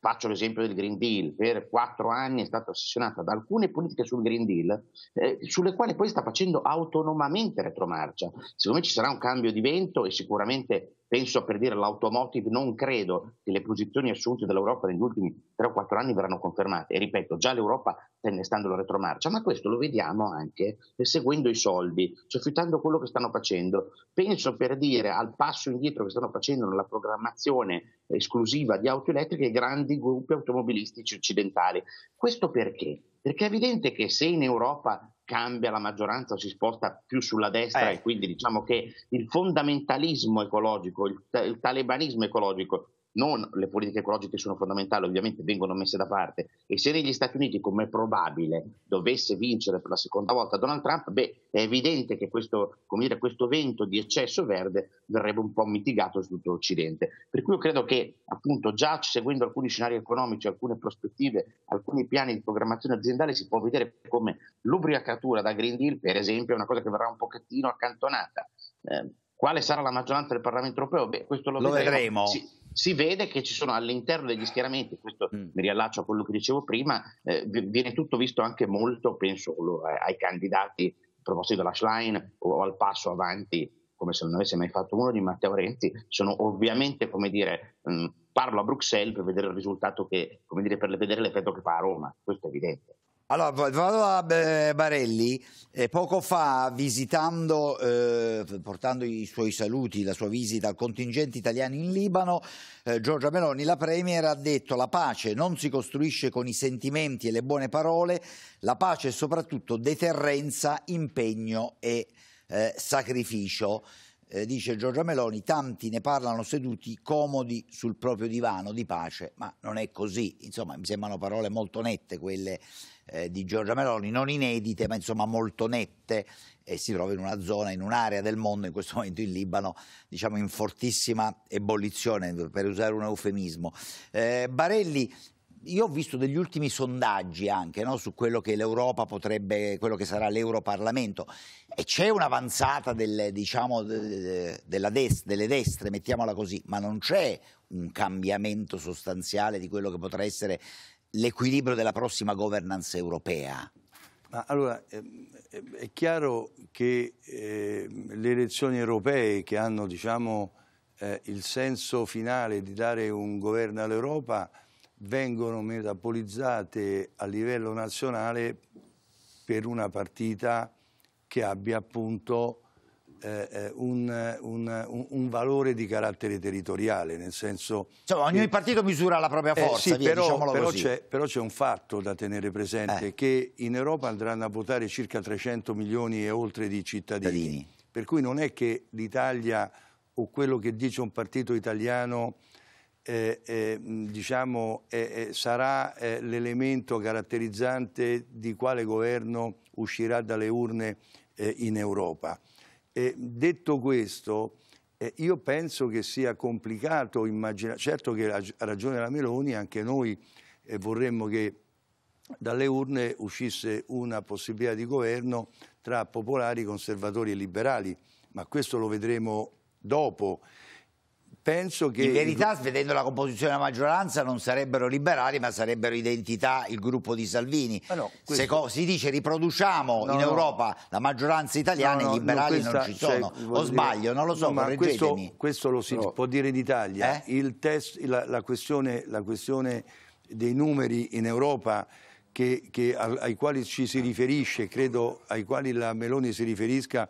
faccio l'esempio del Green Deal, per quattro anni è stata ossessionata da alcune politiche sul Green Deal, eh, sulle quali poi sta facendo autonomamente retromarcia. Secondo me ci sarà un cambio di vento e sicuramente Penso per dire l'automotive, non credo che le posizioni assunte dall'Europa negli ultimi 3 o 4 anni verranno confermate. E ripeto, già l'Europa sta innestando la retromarcia, ma questo lo vediamo anche seguendo i soldi, soffittando cioè quello che stanno facendo. Penso per dire al passo indietro che stanno facendo nella programmazione esclusiva di auto elettriche i grandi gruppi automobilistici occidentali. Questo perché? Perché è evidente che se in Europa cambia la maggioranza, si sposta più sulla destra eh. e quindi diciamo che il fondamentalismo ecologico, il, il talebanismo ecologico non le politiche ecologiche sono fondamentali, ovviamente vengono messe da parte, e se negli Stati Uniti, come è probabile, dovesse vincere per la seconda volta Donald Trump, beh, è evidente che questo, dire, questo vento di eccesso verde verrebbe un po' mitigato su tutto l'Occidente. Per cui io credo che, appunto, già seguendo alcuni scenari economici, alcune prospettive, alcuni piani di programmazione aziendale, si può vedere come l'ubriacatura da Green Deal, per esempio, è una cosa che verrà un pochettino accantonata. Eh, quale sarà la maggioranza del Parlamento europeo? Beh, questo lo, lo vedremo. vedremo. Sì si vede che ci sono all'interno degli schieramenti, questo mm. mi riallaccio a quello che dicevo prima, eh, viene tutto visto anche molto, penso, eh, ai candidati proposti dalla Schlein o al passo avanti, come se non avesse mai fatto uno di Matteo Renzi, sono ovviamente, come dire, mh, mm, parlo a Bruxelles per vedere il risultato che, come dire, per vedere l'effetto che fa a Roma, questo è evidente. Allora, vado a Barelli, eh, poco fa visitando, eh, portando i suoi saluti, la sua visita al contingente italiano in Libano, eh, Giorgia Meloni, la Premier, ha detto la pace non si costruisce con i sentimenti e le buone parole, la pace è soprattutto deterrenza, impegno e eh, sacrificio. Eh, dice Giorgia Meloni, tanti ne parlano seduti comodi sul proprio divano di pace, ma non è così. Insomma, mi sembrano parole molto nette quelle eh, di Giorgia Meloni, non inedite ma insomma molto nette e si trova in una zona, in un'area del mondo, in questo momento in Libano, diciamo in fortissima ebollizione, per usare un eufemismo. Eh, Barelli, io ho visto degli ultimi sondaggi anche no, su quello che l'Europa potrebbe, quello che sarà l'Europarlamento e c'è un'avanzata del, diciamo, de, de, des, delle destre, mettiamola così, ma non c'è un cambiamento sostanziale di quello che potrà essere l'equilibrio della prossima governance europea? Ma allora, ehm, è chiaro che ehm, le elezioni europee che hanno diciamo, eh, il senso finale di dare un governo all'Europa vengono metabolizzate a livello nazionale per una partita che abbia appunto eh, eh un, un, un, valore di carattere territoriale, nel senso... Insomma, cioè, ogni che, partito misura la propria forza, eh, sì, via, però, però, c'è, però, c'è, un fatto da tenere presente, eh. che in Europa andranno a votare circa 300 milioni e oltre di cittadini, cittadini. per cui non è che l'Italia o quello che dice un partito italiano... Eh, eh, diciamo, eh, sarà l'elemento caratterizzante di quale governo uscirà dalle urne eh, in Europa. Eh, detto questo, eh, io penso che sia complicato immaginare, certo che ha ragione la Meloni, anche noi eh, vorremmo che dalle urne uscisse una possibilità di governo tra popolari, conservatori e liberali, ma questo lo vedremo dopo penso che... In verità, vedendo la composizione della maggioranza, non sarebbero liberali, ma sarebbero identità il gruppo di Salvini. No, questo... si dice riproduciamo no, in Europa no. la maggioranza italiana, no, i liberali non ci sono. Cioè, o sbaglio, non lo so, ma questo, questo, lo si può dire in Italia. Eh? Test, la, la, questione, la questione dei numeri in Europa che, che, ai quali ci si riferisce, credo ai quali la Meloni si riferisca,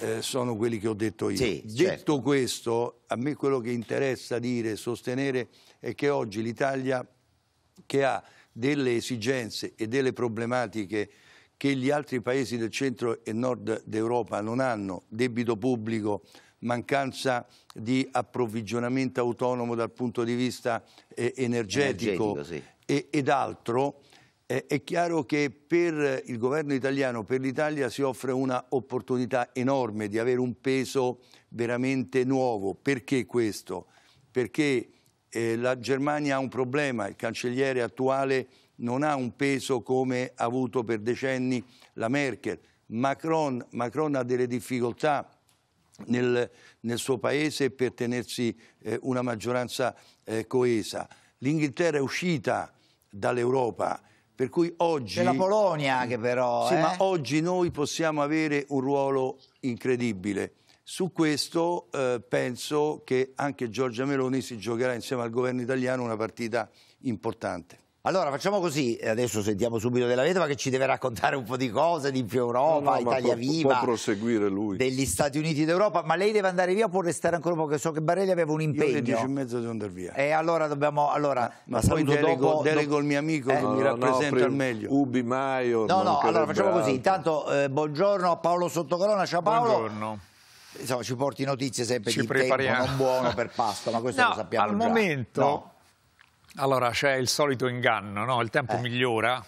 eh, sono quelli che ho detto io. Sì, detto certo. questo, a me quello che interessa dire e sostenere è che oggi l'Italia che ha delle esigenze e delle problematiche che gli altri paesi del centro e nord d'Europa non hanno, debito pubblico, mancanza di approvvigionamento autonomo dal punto di vista eh, energetico, energetico sì. e, ed altro, eh, è chiaro che per il governo italiano, per l'Italia, si offre un'opportunità enorme di avere un peso veramente nuovo. Perché questo? Perché eh, la Germania ha un problema, il cancelliere attuale non ha un peso come ha avuto per decenni la Merkel. Macron, Macron ha delle difficoltà nel, nel, suo paese per tenersi eh, una maggioranza eh, coesa. L'Inghilterra è uscita dall'Europa per cui oggi... C'è la Polonia che però... Sì, eh? ma oggi noi possiamo avere un ruolo incredibile. Su questo eh, penso che anche Giorgia Meloni si giocherà insieme al governo italiano una partita importante. Allora facciamo così, eh, adesso sentiamo subito della vedova che ci deve raccontare un po' di cose di più Europa, no, no, Italia Viva, degli Stati Uniti d'Europa, ma lei deve andare via o può restare ancora un po'? Perché so che Barelli aveva un impegno. Io alle 10 e mezzo devo andare via. E allora dobbiamo, allora, ma, ma poi delego, dopo, delego il mio amico eh, che no, mi rappresenta al meglio. Ubi Maio. No, no, allora facciamo così, intanto eh, buongiorno a Paolo Sottocorona, ciao Paolo. Buongiorno insomma, ci porti notizie sempre ci di prepariamo. tempo non buono per pasto, ma questo no, lo sappiamo al già. momento no. Allora c'è il solito inganno, no? il tempo eh. migliora.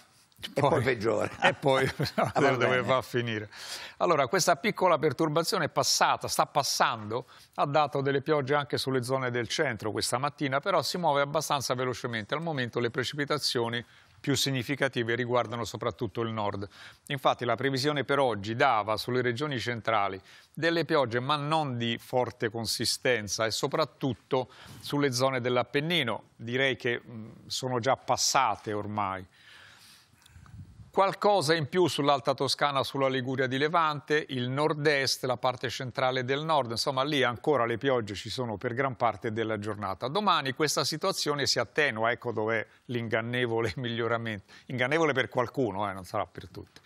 E poi, poi peggiora. <laughs> E poi <laughs> ah, dove va a finire. Allora, questa piccola perturbazione è passata, sta passando, ha dato delle piogge anche sulle zone del centro questa mattina, però si muove abbastanza velocemente. Al momento le precipitazioni più significative riguardano soprattutto il nord. Infatti la previsione per oggi dava sulle regioni centrali delle piogge ma non di forte consistenza e soprattutto sulle zone dell'Appennino, direi che sono già passate ormai. Qualcosa in più sull'Alta Toscana, sulla Liguria di Levante, il nord-est, la parte centrale del nord, insomma lì ancora le piogge ci sono per gran parte della giornata. Domani questa situazione si attenua, ecco dov'è l'ingannevole <laughs> miglioramento. Ingannevole per qualcuno, eh, non sarà per tutti.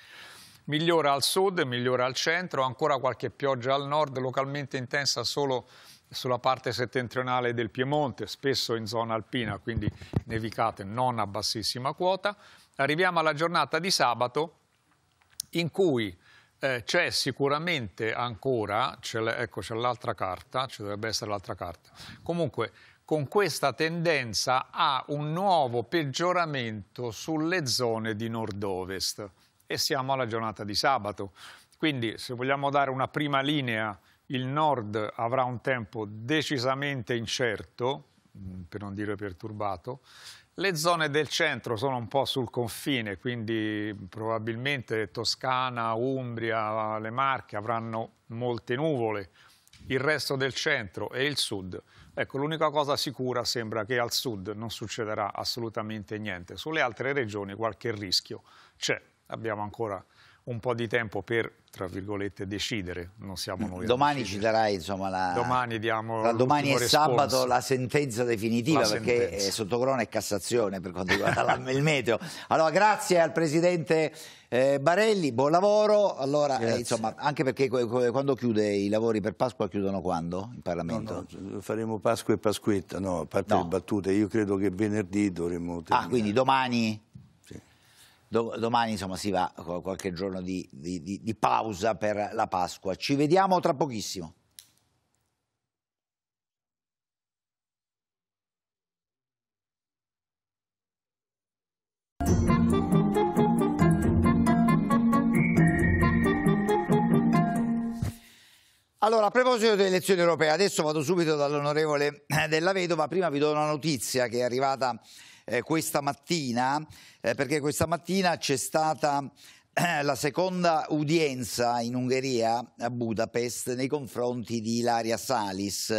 Migliora al sud, migliora al centro, ancora qualche pioggia al nord, localmente intensa solo sulla parte settentrionale del Piemonte, spesso in zona alpina, quindi nevicate non a bassissima quota arriviamo alla giornata di sabato in cui eh, c'è sicuramente ancora, ecco c'è l'altra carta, ci dovrebbe essere l'altra carta, comunque con questa tendenza a un nuovo peggioramento sulle zone di nord-ovest e siamo alla giornata di sabato. Quindi se vogliamo dare una prima linea, il nord avrà un tempo decisamente incerto, per non dire perturbato, le zone del centro sono un po' sul confine, quindi probabilmente Toscana, Umbria, le Marche avranno molte nuvole, il resto del centro e il sud. Ecco, l'unica cosa sicura sembra che al sud non succederà assolutamente niente. Sulle altre regioni qualche rischio c'è, abbiamo ancora un po' di tempo per, tra virgolette, decidere. Non siamo noi. Domani ci darai, insomma, la... Domani diamo la domani e sabato la sentenza definitiva, la perché sentenza. è sotto corona è Cassazione per quanto riguarda il meteo. Allora, grazie al Presidente eh, Barelli, buon lavoro. Allora, eh, insomma, anche perché quando chiude i lavori per Pasqua, chiudono quando in Parlamento? No, no, faremo Pasqua e Pasquetta, no, a parte no. le battute. Io credo che venerdì dovremmo... Terminare. Ah, quindi domani domani insomma, si va con qualche giorno di, di, di, di pausa per la Pasqua. Ci vediamo tra pochissimo. Allora, a proposito delle elezioni europee, adesso vado subito dall'onorevole eh, Della Vedova, prima vi do una notizia che è arrivata eh, questa mattina, eh, perché questa mattina c'è stata eh, la seconda udienza in Ungheria a Budapest nei confronti di Ilaria Salis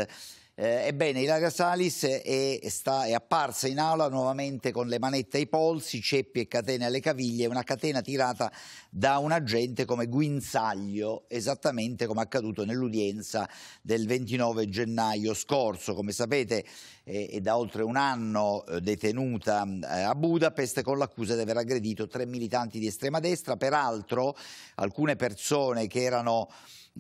eh, ebbene, Ilaria Salis è, sta, è, apparsa in aula nuovamente con le manette ai polsi, ceppi e catene alle caviglie, una catena tirata da un agente come guinzaglio, esattamente come accaduto nell'udienza del 29 gennaio scorso. Come sapete eh, è da oltre un anno eh, detenuta eh, a Budapest con l'accusa di aver aggredito tre militanti di estrema destra, peraltro alcune persone che erano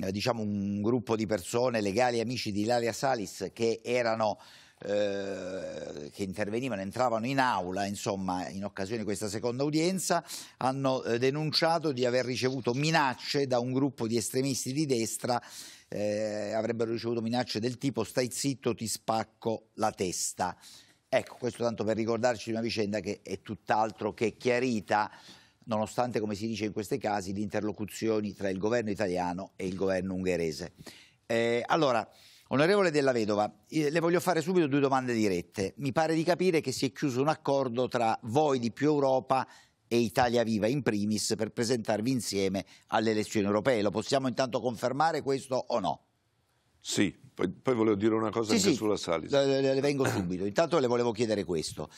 eh, diciamo, un gruppo di persone legali amici di Ilaria Salis che erano eh, che intervenivano, entravano in aula, insomma, in occasione di questa seconda udienza, hanno eh, denunciato di aver ricevuto minacce da un gruppo di estremisti di destra, eh, avrebbero ricevuto minacce del tipo stai zitto, ti spacco la testa. Ecco, questo tanto per ricordarci di una vicenda che è tutt'altro che chiarita nonostante, come si dice in questi casi, le interlocuzioni tra il governo italiano e il governo ungherese. Eh, allora, onorevole Della Vedova, le voglio fare subito due domande dirette. Mi pare di capire che si è chiuso un accordo tra voi di più Europa e Italia Viva in primis per presentarvi insieme alle elezioni europee. Lo possiamo intanto confermare questo o no? Sì, poi, poi volevo dire una cosa sì, anche sì, sulla Salis. Le, le vengo subito. Intanto le volevo chiedere questo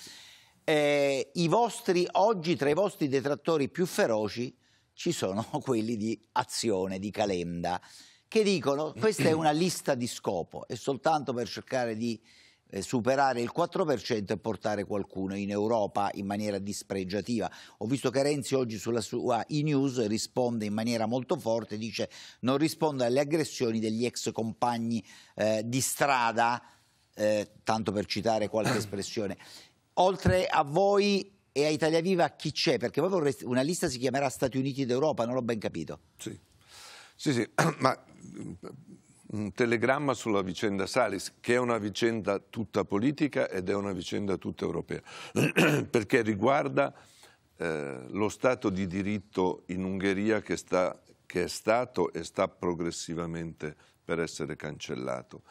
eh, i vostri, oggi tra i vostri detrattori più feroci ci sono <laughs> quelli di Azione, di Calenda, che dicono questa è una lista di scopo, è soltanto per cercare di eh, superare il 4% e portare qualcuno in Europa in maniera dispregiativa. Ho visto che Renzi oggi sulla sua e-news risponde in maniera molto forte, dice non risponde alle aggressioni degli ex compagni eh, di strada, eh, tanto per citare qualche <clears throat> espressione. Oltre a voi e a Italia Viva chi c'è? Perché voi vorreste una lista si chiamerà Stati Uniti d'Europa, non l'ho ben capito. Sì, sì, sì. <clears throat> ma mm, un telegramma sulla vicenda Salis, che è una vicenda tutta politica ed è una vicenda tutta europea, <clears throat> perché riguarda eh, lo Stato di diritto in Ungheria che, sta, che è stato e sta progressivamente per essere cancellato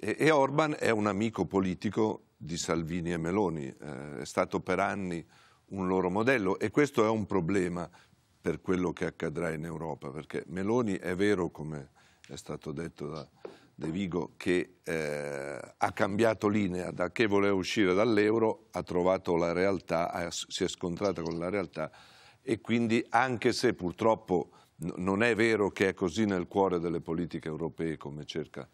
e, e Orban è un amico politico di Salvini e Meloni, eh, è stato per anni un loro modello e questo è un problema per quello che accadrà in Europa, perché Meloni è vero, come è stato detto da De Vigo, che eh, ha cambiato linea da che voleva uscire dall'euro, ha trovato la realtà, si è scontrata con la realtà e quindi anche se purtroppo non è vero che è così nel cuore delle politiche europee come cerca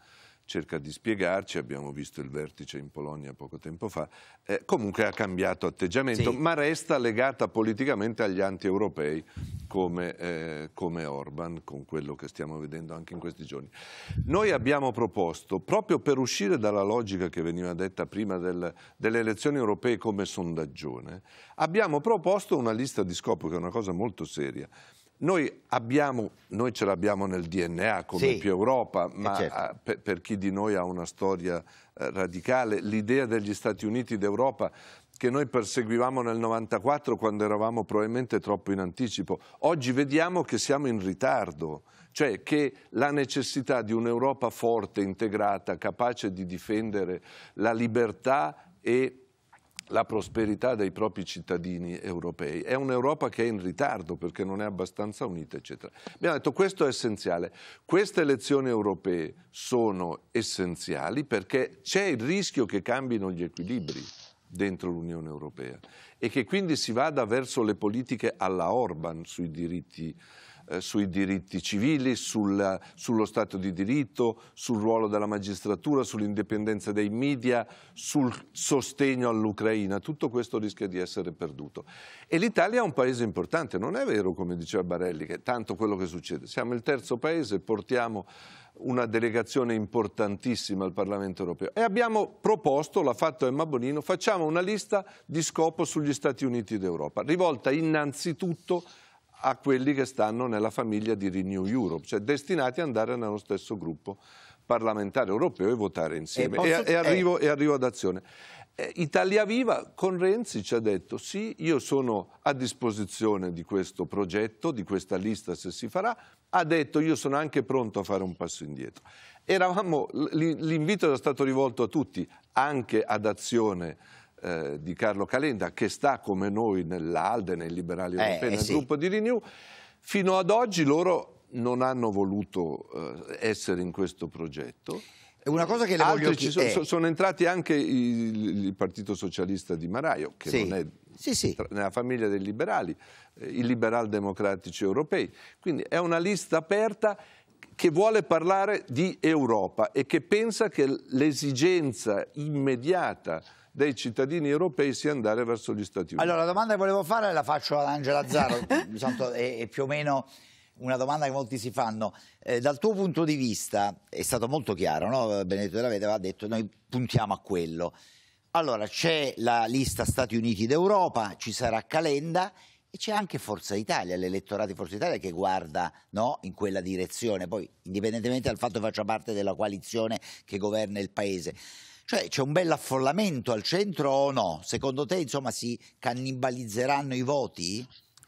cerca di spiegarci, abbiamo visto il vertice in Polonia poco tempo fa, eh, comunque ha cambiato atteggiamento, sì. ma resta legata politicamente agli anti-europei come, eh, come, Orban, con quello che stiamo vedendo anche in questi giorni. Noi abbiamo proposto, proprio per uscire dalla logica che veniva detta prima del, delle elezioni europee come sondaggione, abbiamo proposto una lista di scopo, che è una cosa molto seria, noi, abbiamo, noi ce l'abbiamo nel DNA come sì, più Europa, eh, ma certo. Ah, per, per, chi di noi ha una storia eh, radicale, l'idea degli Stati Uniti d'Europa che noi perseguivamo nel 94 quando eravamo probabilmente troppo in anticipo. Oggi vediamo che siamo in ritardo, cioè che la necessità di un'Europa forte, integrata, capace di difendere la libertà e la prosperità dei propri cittadini europei. È un'Europa che è in ritardo perché non è abbastanza unita, eccetera. Abbiamo detto questo è essenziale. Queste elezioni europee sono essenziali perché c'è il rischio che cambino gli equilibri dentro l'Unione Europea e che quindi si vada verso le politiche alla Orban sui diritti eh, sui diritti civili, sul, sullo Stato di diritto, sul ruolo della magistratura, sull'indipendenza dei media, sul sostegno all'Ucraina. Tutto questo rischia di essere perduto. E l'Italia è un paese importante, non è vero come diceva Barelli, che è tanto quello che succede. Siamo il terzo paese, portiamo una delegazione importantissima al Parlamento europeo e abbiamo proposto, l'ha fatto Emma Bonino, facciamo una lista di scopo sugli Stati Uniti d'Europa, rivolta innanzitutto a quelli che stanno nella famiglia di Renew Europe, cioè destinati ad andare nello stesso gruppo parlamentare europeo e votare insieme. E, posso... e, e, arrivo, eh. e arrivo, ad azione. Eh, Italia Viva con Renzi ci ha detto sì, io sono a disposizione di questo progetto, di questa lista se si farà, ha detto io sono anche pronto a fare un passo indietro. L'invito era stato rivolto a tutti, anche ad azione eh, di Carlo Calenda, che sta come noi nell'Alde, nei liberali europei, eh, nel eh, sì. gruppo di Renew, fino ad oggi loro non hanno voluto eh, essere in questo progetto. Una cosa che le Altri voglio... sono, eh. sono entrati anche il, il, Partito Socialista di Maraio, che sì. non è sì, sì. Tra, nella famiglia dei liberali, eh, i liberal democratici europei. Quindi è una lista aperta che vuole parlare di Europa e che pensa che l'esigenza immediata dei cittadini europei sia andare verso gli Stati Uniti. Allora la domanda che volevo fare la faccio ad Angela Zaro, <laughs> è, è più o meno una domanda che molti si fanno. Eh, dal tuo punto di vista, è stato molto chiaro, no? Benedetto della Vedova ha detto noi puntiamo a quello. Allora, c'è la lista Stati Uniti d'Europa, ci sarà Calenda e c'è anche Forza Italia, l'elettorato di Forza Italia che guarda no, in quella direzione, poi indipendentemente dal fatto che faccia parte della coalizione che governa il Paese. Cioè c'è un bel affollamento al centro o no? Secondo te insomma si cannibalizzeranno i voti?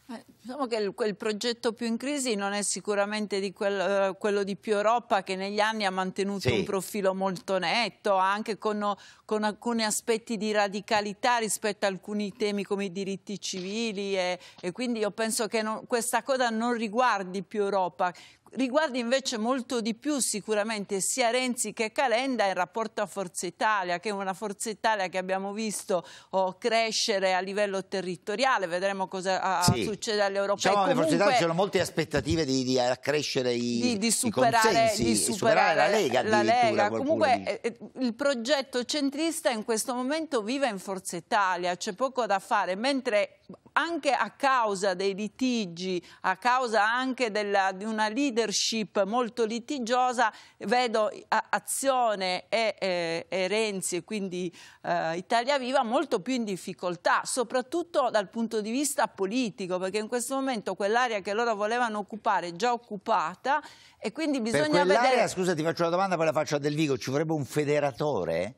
Eh, diciamo che il, quel progetto più in crisi non è sicuramente di quel, uh, quello di più Europa che negli anni ha mantenuto sì. un profilo molto netto, anche con, con, alcuni aspetti di radicalità rispetto a alcuni temi come i diritti civili e, e quindi io penso che non, questa cosa non riguardi più Europa riguarda invece molto di più sicuramente sia Renzi che Calenda in rapporto a Forza Italia, che è una Forza Italia che abbiamo visto oh, crescere a livello territoriale, vedremo cosa ah, ah, sì. succede all'Europa. Diciamo Comunque, Forze Italia c'erano molte aspettative di, di crescere i, di, di superare, i consensi, di superare, superare la Lega la Lega. Comunque dice. Eh, eh, il progetto centrista in questo momento vive in Forza Italia, c'è poco da fare, mentre anche a causa dei litigi, a causa anche della, di una leadership molto litigiosa, vedo Azione e, e, e Renzi e quindi eh, Italia Viva molto più in difficoltà, soprattutto dal punto di vista politico, perché in questo momento quell'area che loro volevano occupare è già occupata e quindi bisogna per vedere... Scusa, ti faccio una domanda, poi la faccio a Del Vigo, ci vorrebbe un federatore?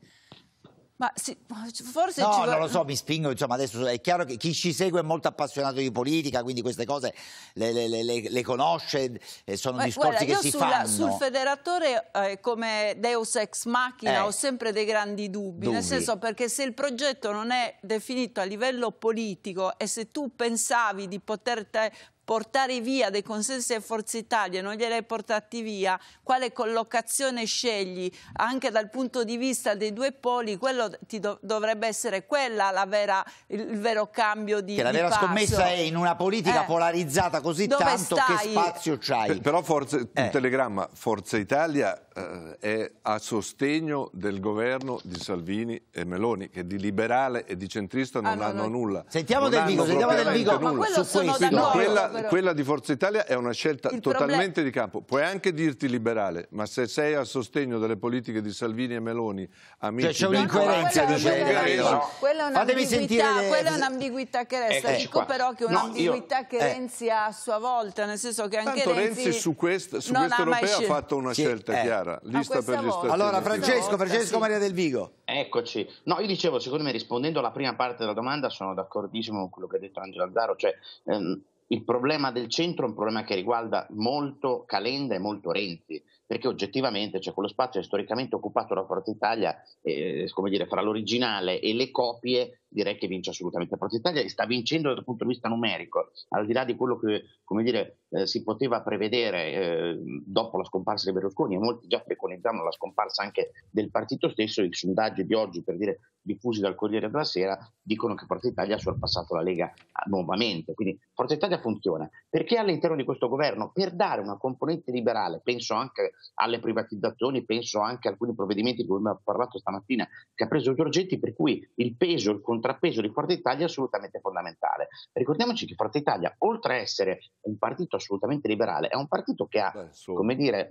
Ma sì, forse no, ci... non lo so, mi spingo, insomma, adesso è chiaro che chi ci segue è molto appassionato di politica, quindi queste cose le, le, le, le conosce, sono Beh, discorsi guarda, che si sulla, fanno. Sul federatore eh, come Deus ex machina eh, ho sempre dei grandi dubbi, dubbi, nel senso perché se il progetto non è definito a livello politico e se tu pensavi di poter te, portare via dei consensi a Forza Italia, non glieli hai portati via, quale collocazione scegli anche dal punto di vista dei due poli, quello do dovrebbe essere quella la vera, il vero cambio di Che la vera passo. scommessa è in una politica eh. polarizzata così Dove tanto stai? che spazio c'hai. P però forse, eh. un telegramma, Forza Italia eh, è a sostegno del governo di Salvini e Meloni, che di liberale e di centrista non ah, hanno no, no. nulla. Sentiamo non Del Vico, sentiamo Del Vico. Nulla. Ma quello Su sono d'accordo. Quella, però... quella di Forza Italia è una scelta il totalmente problem... di campo. Puoi anche dirti liberale, ma se sei a sostegno delle politiche di Salvini e Meloni, amici... Cioè c'è un'incoerenza di genere. No. Quella è un'ambiguità le... un che resta. Ecco Dico qua. però che è un'ambiguità no, che eh. Renzi ha a sua volta, nel senso che anche Tanto Renzi... su questo, su questo europeo ha fatto una sì, scelta eh. chiara, lista per gli Stati Allora Francesco, Francesco Maria del Vigo. Eccoci. No, io dicevo, secondo me rispondendo alla prima parte della domanda sono d'accordissimo con quello che ha detto Angelo Azzaro, cioè ehm, il problema del centro è un problema che riguarda molto Calenda e molto Renzi, perché oggettivamente cioè, quello spazio è storicamente occupato da Forza Italia, eh, come dire, fra l'originale e le copie direi che vince assolutamente Forza Italia e sta vincendo dal punto di vista numerico, al di là di quello che come dire, eh, si poteva prevedere eh, dopo la scomparsa di Berlusconi e molti già preconizzavano la scomparsa anche del partito stesso, i sondaggi di oggi per dire diffusi dal Corriere della Sera dicono che Forza Italia ha sorpassato la Lega ah, nuovamente, quindi Forza Italia funziona perché all'interno di questo governo per dare una componente liberale, penso anche alle privatizzazioni, penso anche a alcuni provvedimenti di cui abbiamo parlato stamattina che ha preso Giorgetti per cui il peso, il controllo contrappeso di Forza Italia assolutamente fondamentale. Ricordiamoci che Forza Italia, oltre a essere un partito assolutamente liberale, è un partito che ha, Beh, come dire,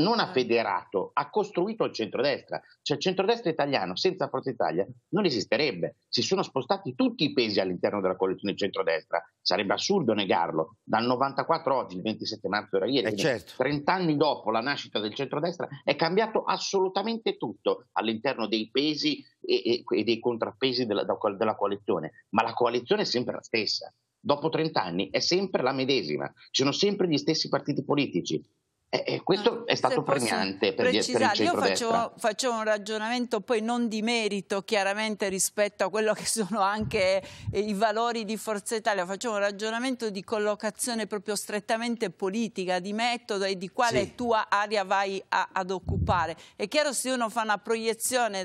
non ha eh. federato, ha costruito il centrodestra. Cioè il centrodestra italiano senza Forza Italia non esisterebbe. Si sono spostati tutti i pesi all'interno della coalizione centrodestra. Sarebbe assurdo negarlo. Dal 94 oggi, il 27 marzo era ieri, eh, certo. 30 anni dopo la nascita del centrodestra, è cambiato assolutamente tutto all'interno dei pesi e, e dei contrappesi della, della coalizione, ma la coalizione è sempre la stessa dopo 30 anni è sempre la medesima, ci sono sempre gli stessi partiti politici, e eh, eh, questo ah, è stato premiante per, precisare, per il Io faccio, faccio, un ragionamento poi non di merito chiaramente rispetto a quello <laughs> che sono anche eh, i valori di Forza Italia, faccio un ragionamento di collocazione proprio strettamente politica, di metodo e di quale sì. tua area vai a, ad occupare. È chiaro se uno fa una proiezione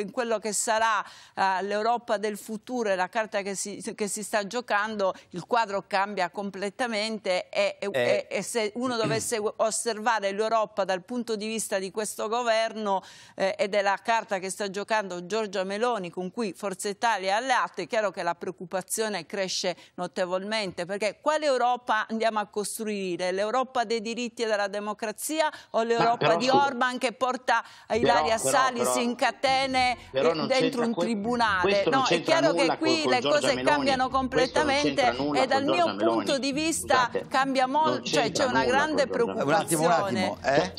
in quello che sarà uh, l'Europa del futuro e la carta che si, che si, sta giocando, il quadro cambia completamente e, eh. e, e se uno dovesse <clears throat> osservare l'Europa dal punto di vista di questo governo eh, e della carta che sta giocando Giorgia Meloni con cui Forza Italia è alleata, è chiaro che la preoccupazione cresce notevolmente perché quale Europa andiamo a costruire? L'Europa dei diritti e della democrazia o l'Europa di Orban che porta Ilaria però, Salis però, in catene dentro un tribunale? No, è chiaro che qui le cose Meloni. cambiano completamente e dal mio Meloni. punto di vista Scusate, cambia molto, cioè c'è una grande preoccupazione. attimo, un attimo. Eh?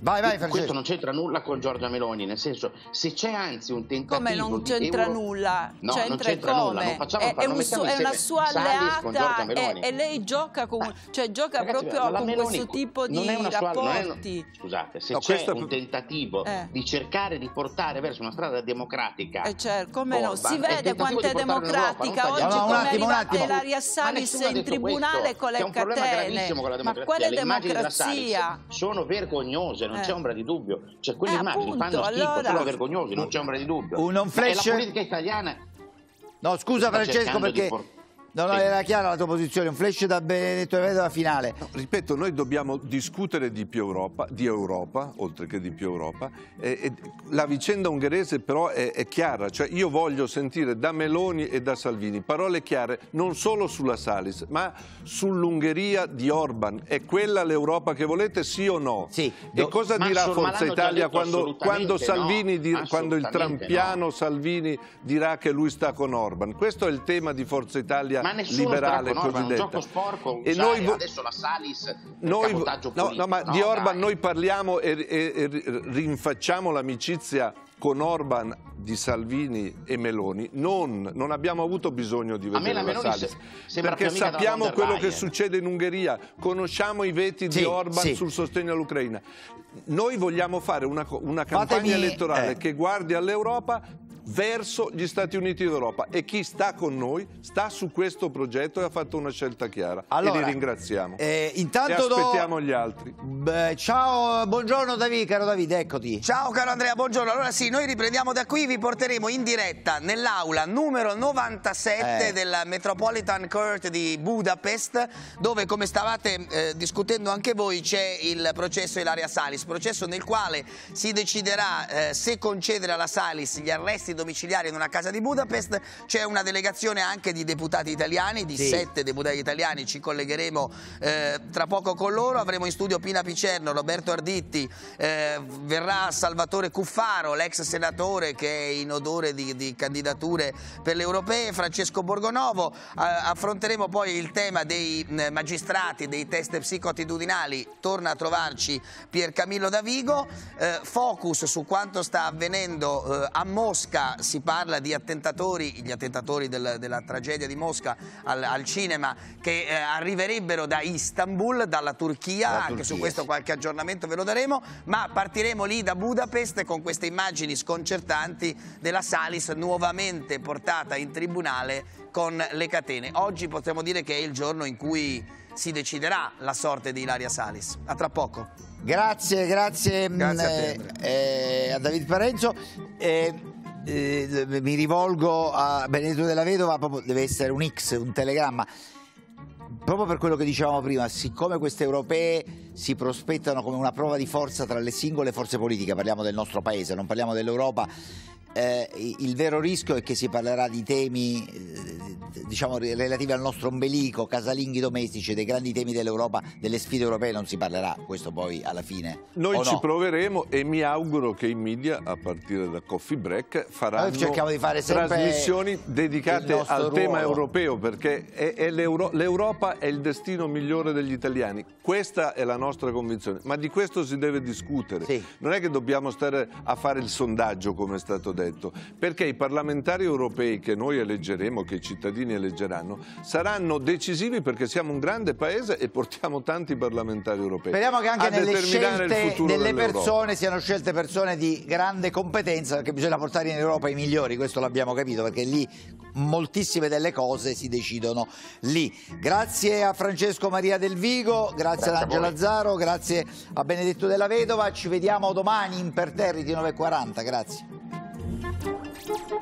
Vai, vai, Francesco. Questo non c'entra nulla con Giorgia Meloni, nel senso, se c'è anzi un tentativo Come non c'entra euro... nulla? No, c'entra non c'entra come? nulla, non facciamo è, è, un su, è una sua alleata e, e, lei gioca con, cioè, gioca ragazzi, proprio con Meloni, questo tipo di sua, rapporti. È, scusate, se no, c'è un tentativo eh. di cercare di portare verso una strada democratica eh, certo, come Orban, no? Si vede quanto è democratica Europa, oggi no, come è arrivata Salis in tribunale con le catene. Ma quale democrazia? sono vergognose non eh. c'è ombra di dubbio. Cioè, quelle eh, immagini appunto, fanno schifo, allora... sono vergognosi, non c'è ombra di dubbio. Un non flash... La politica italiana... No, scusa Francesco perché No, no, era chiara la tua posizione, un flash da Benedetto e Revedo alla finale. No, ripeto, noi dobbiamo discutere di più Europa, di Europa, oltre che di più Europa. E, e, la vicenda ungherese però è, è, chiara, cioè io voglio sentire da Meloni e da Salvini parole chiare non solo sulla Salis, ma sull'Ungheria di Orban. È quella l'Europa che volete, sì o no? Sì. E Do... cosa dirà Forza Italia quando, quando, no, dir, quando il trampiano no. Salvini dirà che lui sta con Orban? Questo è il tema di Forza Italia Italia liberale troppo, no, cosiddetta. Sporco, e noi, adesso la Salis noi, no, no, ma no, di Orban dai. noi parliamo e, e, e rinfacciamo l'amicizia con Orban di Salvini e Meloni non, non abbiamo avuto bisogno di vedere la Salis se, perché sappiamo quello che succede in Ungheria conosciamo i veti sì, di Orban sì. sul sostegno all'Ucraina noi vogliamo fare una, una campagna Fatemi, elettorale eh. che guardi all'Europa verso gli Stati Uniti d'Europa e chi sta con noi sta su questo progetto e ha fatto una scelta chiara allora, e li ringraziamo eh, intanto e aspettiamo do... gli altri Beh, ciao, buongiorno Davide, caro Davide, eccoti ciao caro Andrea, buongiorno allora sì, noi riprendiamo da qui, vi porteremo in diretta nell'aula numero 97 eh. della Metropolitan Court di Budapest dove come stavate eh, discutendo anche voi c'è il processo Ilaria Salis, processo nel quale si deciderà eh, se concedere alla Salis gli arresti domiciliari in una casa di Budapest, c'è una delegazione anche di deputati italiani, di sì. sette deputati italiani, ci collegheremo eh, tra poco con loro, avremo in studio Pina Picerno, Roberto Arditti, eh, verrà Salvatore Cuffaro, l'ex senatore che è in odore di, di candidature per le europee, Francesco Borgonovo, affronteremo poi il tema dei mm, magistrati, dei test psicoattitudinali, torna a trovarci Pier Camillo Davigo, eh, focus su quanto sta avvenendo eh, a Mosca si parla di attentatori, gli attentatori del, della tragedia di Mosca al, al cinema, che eh, arriverebbero da Istanbul, dalla Turchia, Turchia, anche su questo qualche aggiornamento ve lo daremo, ma partiremo lì da Budapest con queste immagini sconcertanti della Salis nuovamente portata in tribunale con le catene. Oggi potremmo dire che è il giorno in cui si deciderà la sorte di Ilaria Salis. A tra poco. Grazie, grazie, grazie a, mm, te, eh, eh, a David Parenzo. Eh, eh, mi rivolgo a Benedetto della Vedova, proprio deve essere un X, un telegramma. Proprio per quello che dicevamo prima, siccome queste europee si prospettano come una prova di forza tra le singole forze politiche, parliamo del nostro paese, non parliamo dell'Europa, eh, il vero rischio è che si parlerà di temi eh, diciamo, relativi al nostro ombelico, casalinghi domestici, dei grandi temi dell'Europa, delle sfide europee, non si parlerà, questo poi alla fine. Noi ci no? proveremo e mi auguro che i media, a partire da Coffee Break, faranno trasmissioni dedicate al ruolo. tema europeo, perché è, è l'Europa è il destino migliore degli italiani. Questa è la nostra convinzione, ma di questo si deve discutere. Sì. Non è che dobbiamo stare a fare il sondaggio come è stato detto detto, perché i parlamentari europei che noi eleggeremo, che i cittadini eleggeranno, saranno decisivi perché siamo un grande paese e portiamo tanti parlamentari europei. Speriamo che anche nelle scelte delle persone siano scelte persone di grande competenza, perché bisogna portare in Europa i migliori, questo l'abbiamo capito, perché lì moltissime delle cose si decidono lì. Grazie a Francesco Maria Del Vigo, grazie, grazie ad Angela Zaro, grazie a Benedetto Della Vedova, ci vediamo domani in imperterriti 9.40, grazie. Thank you.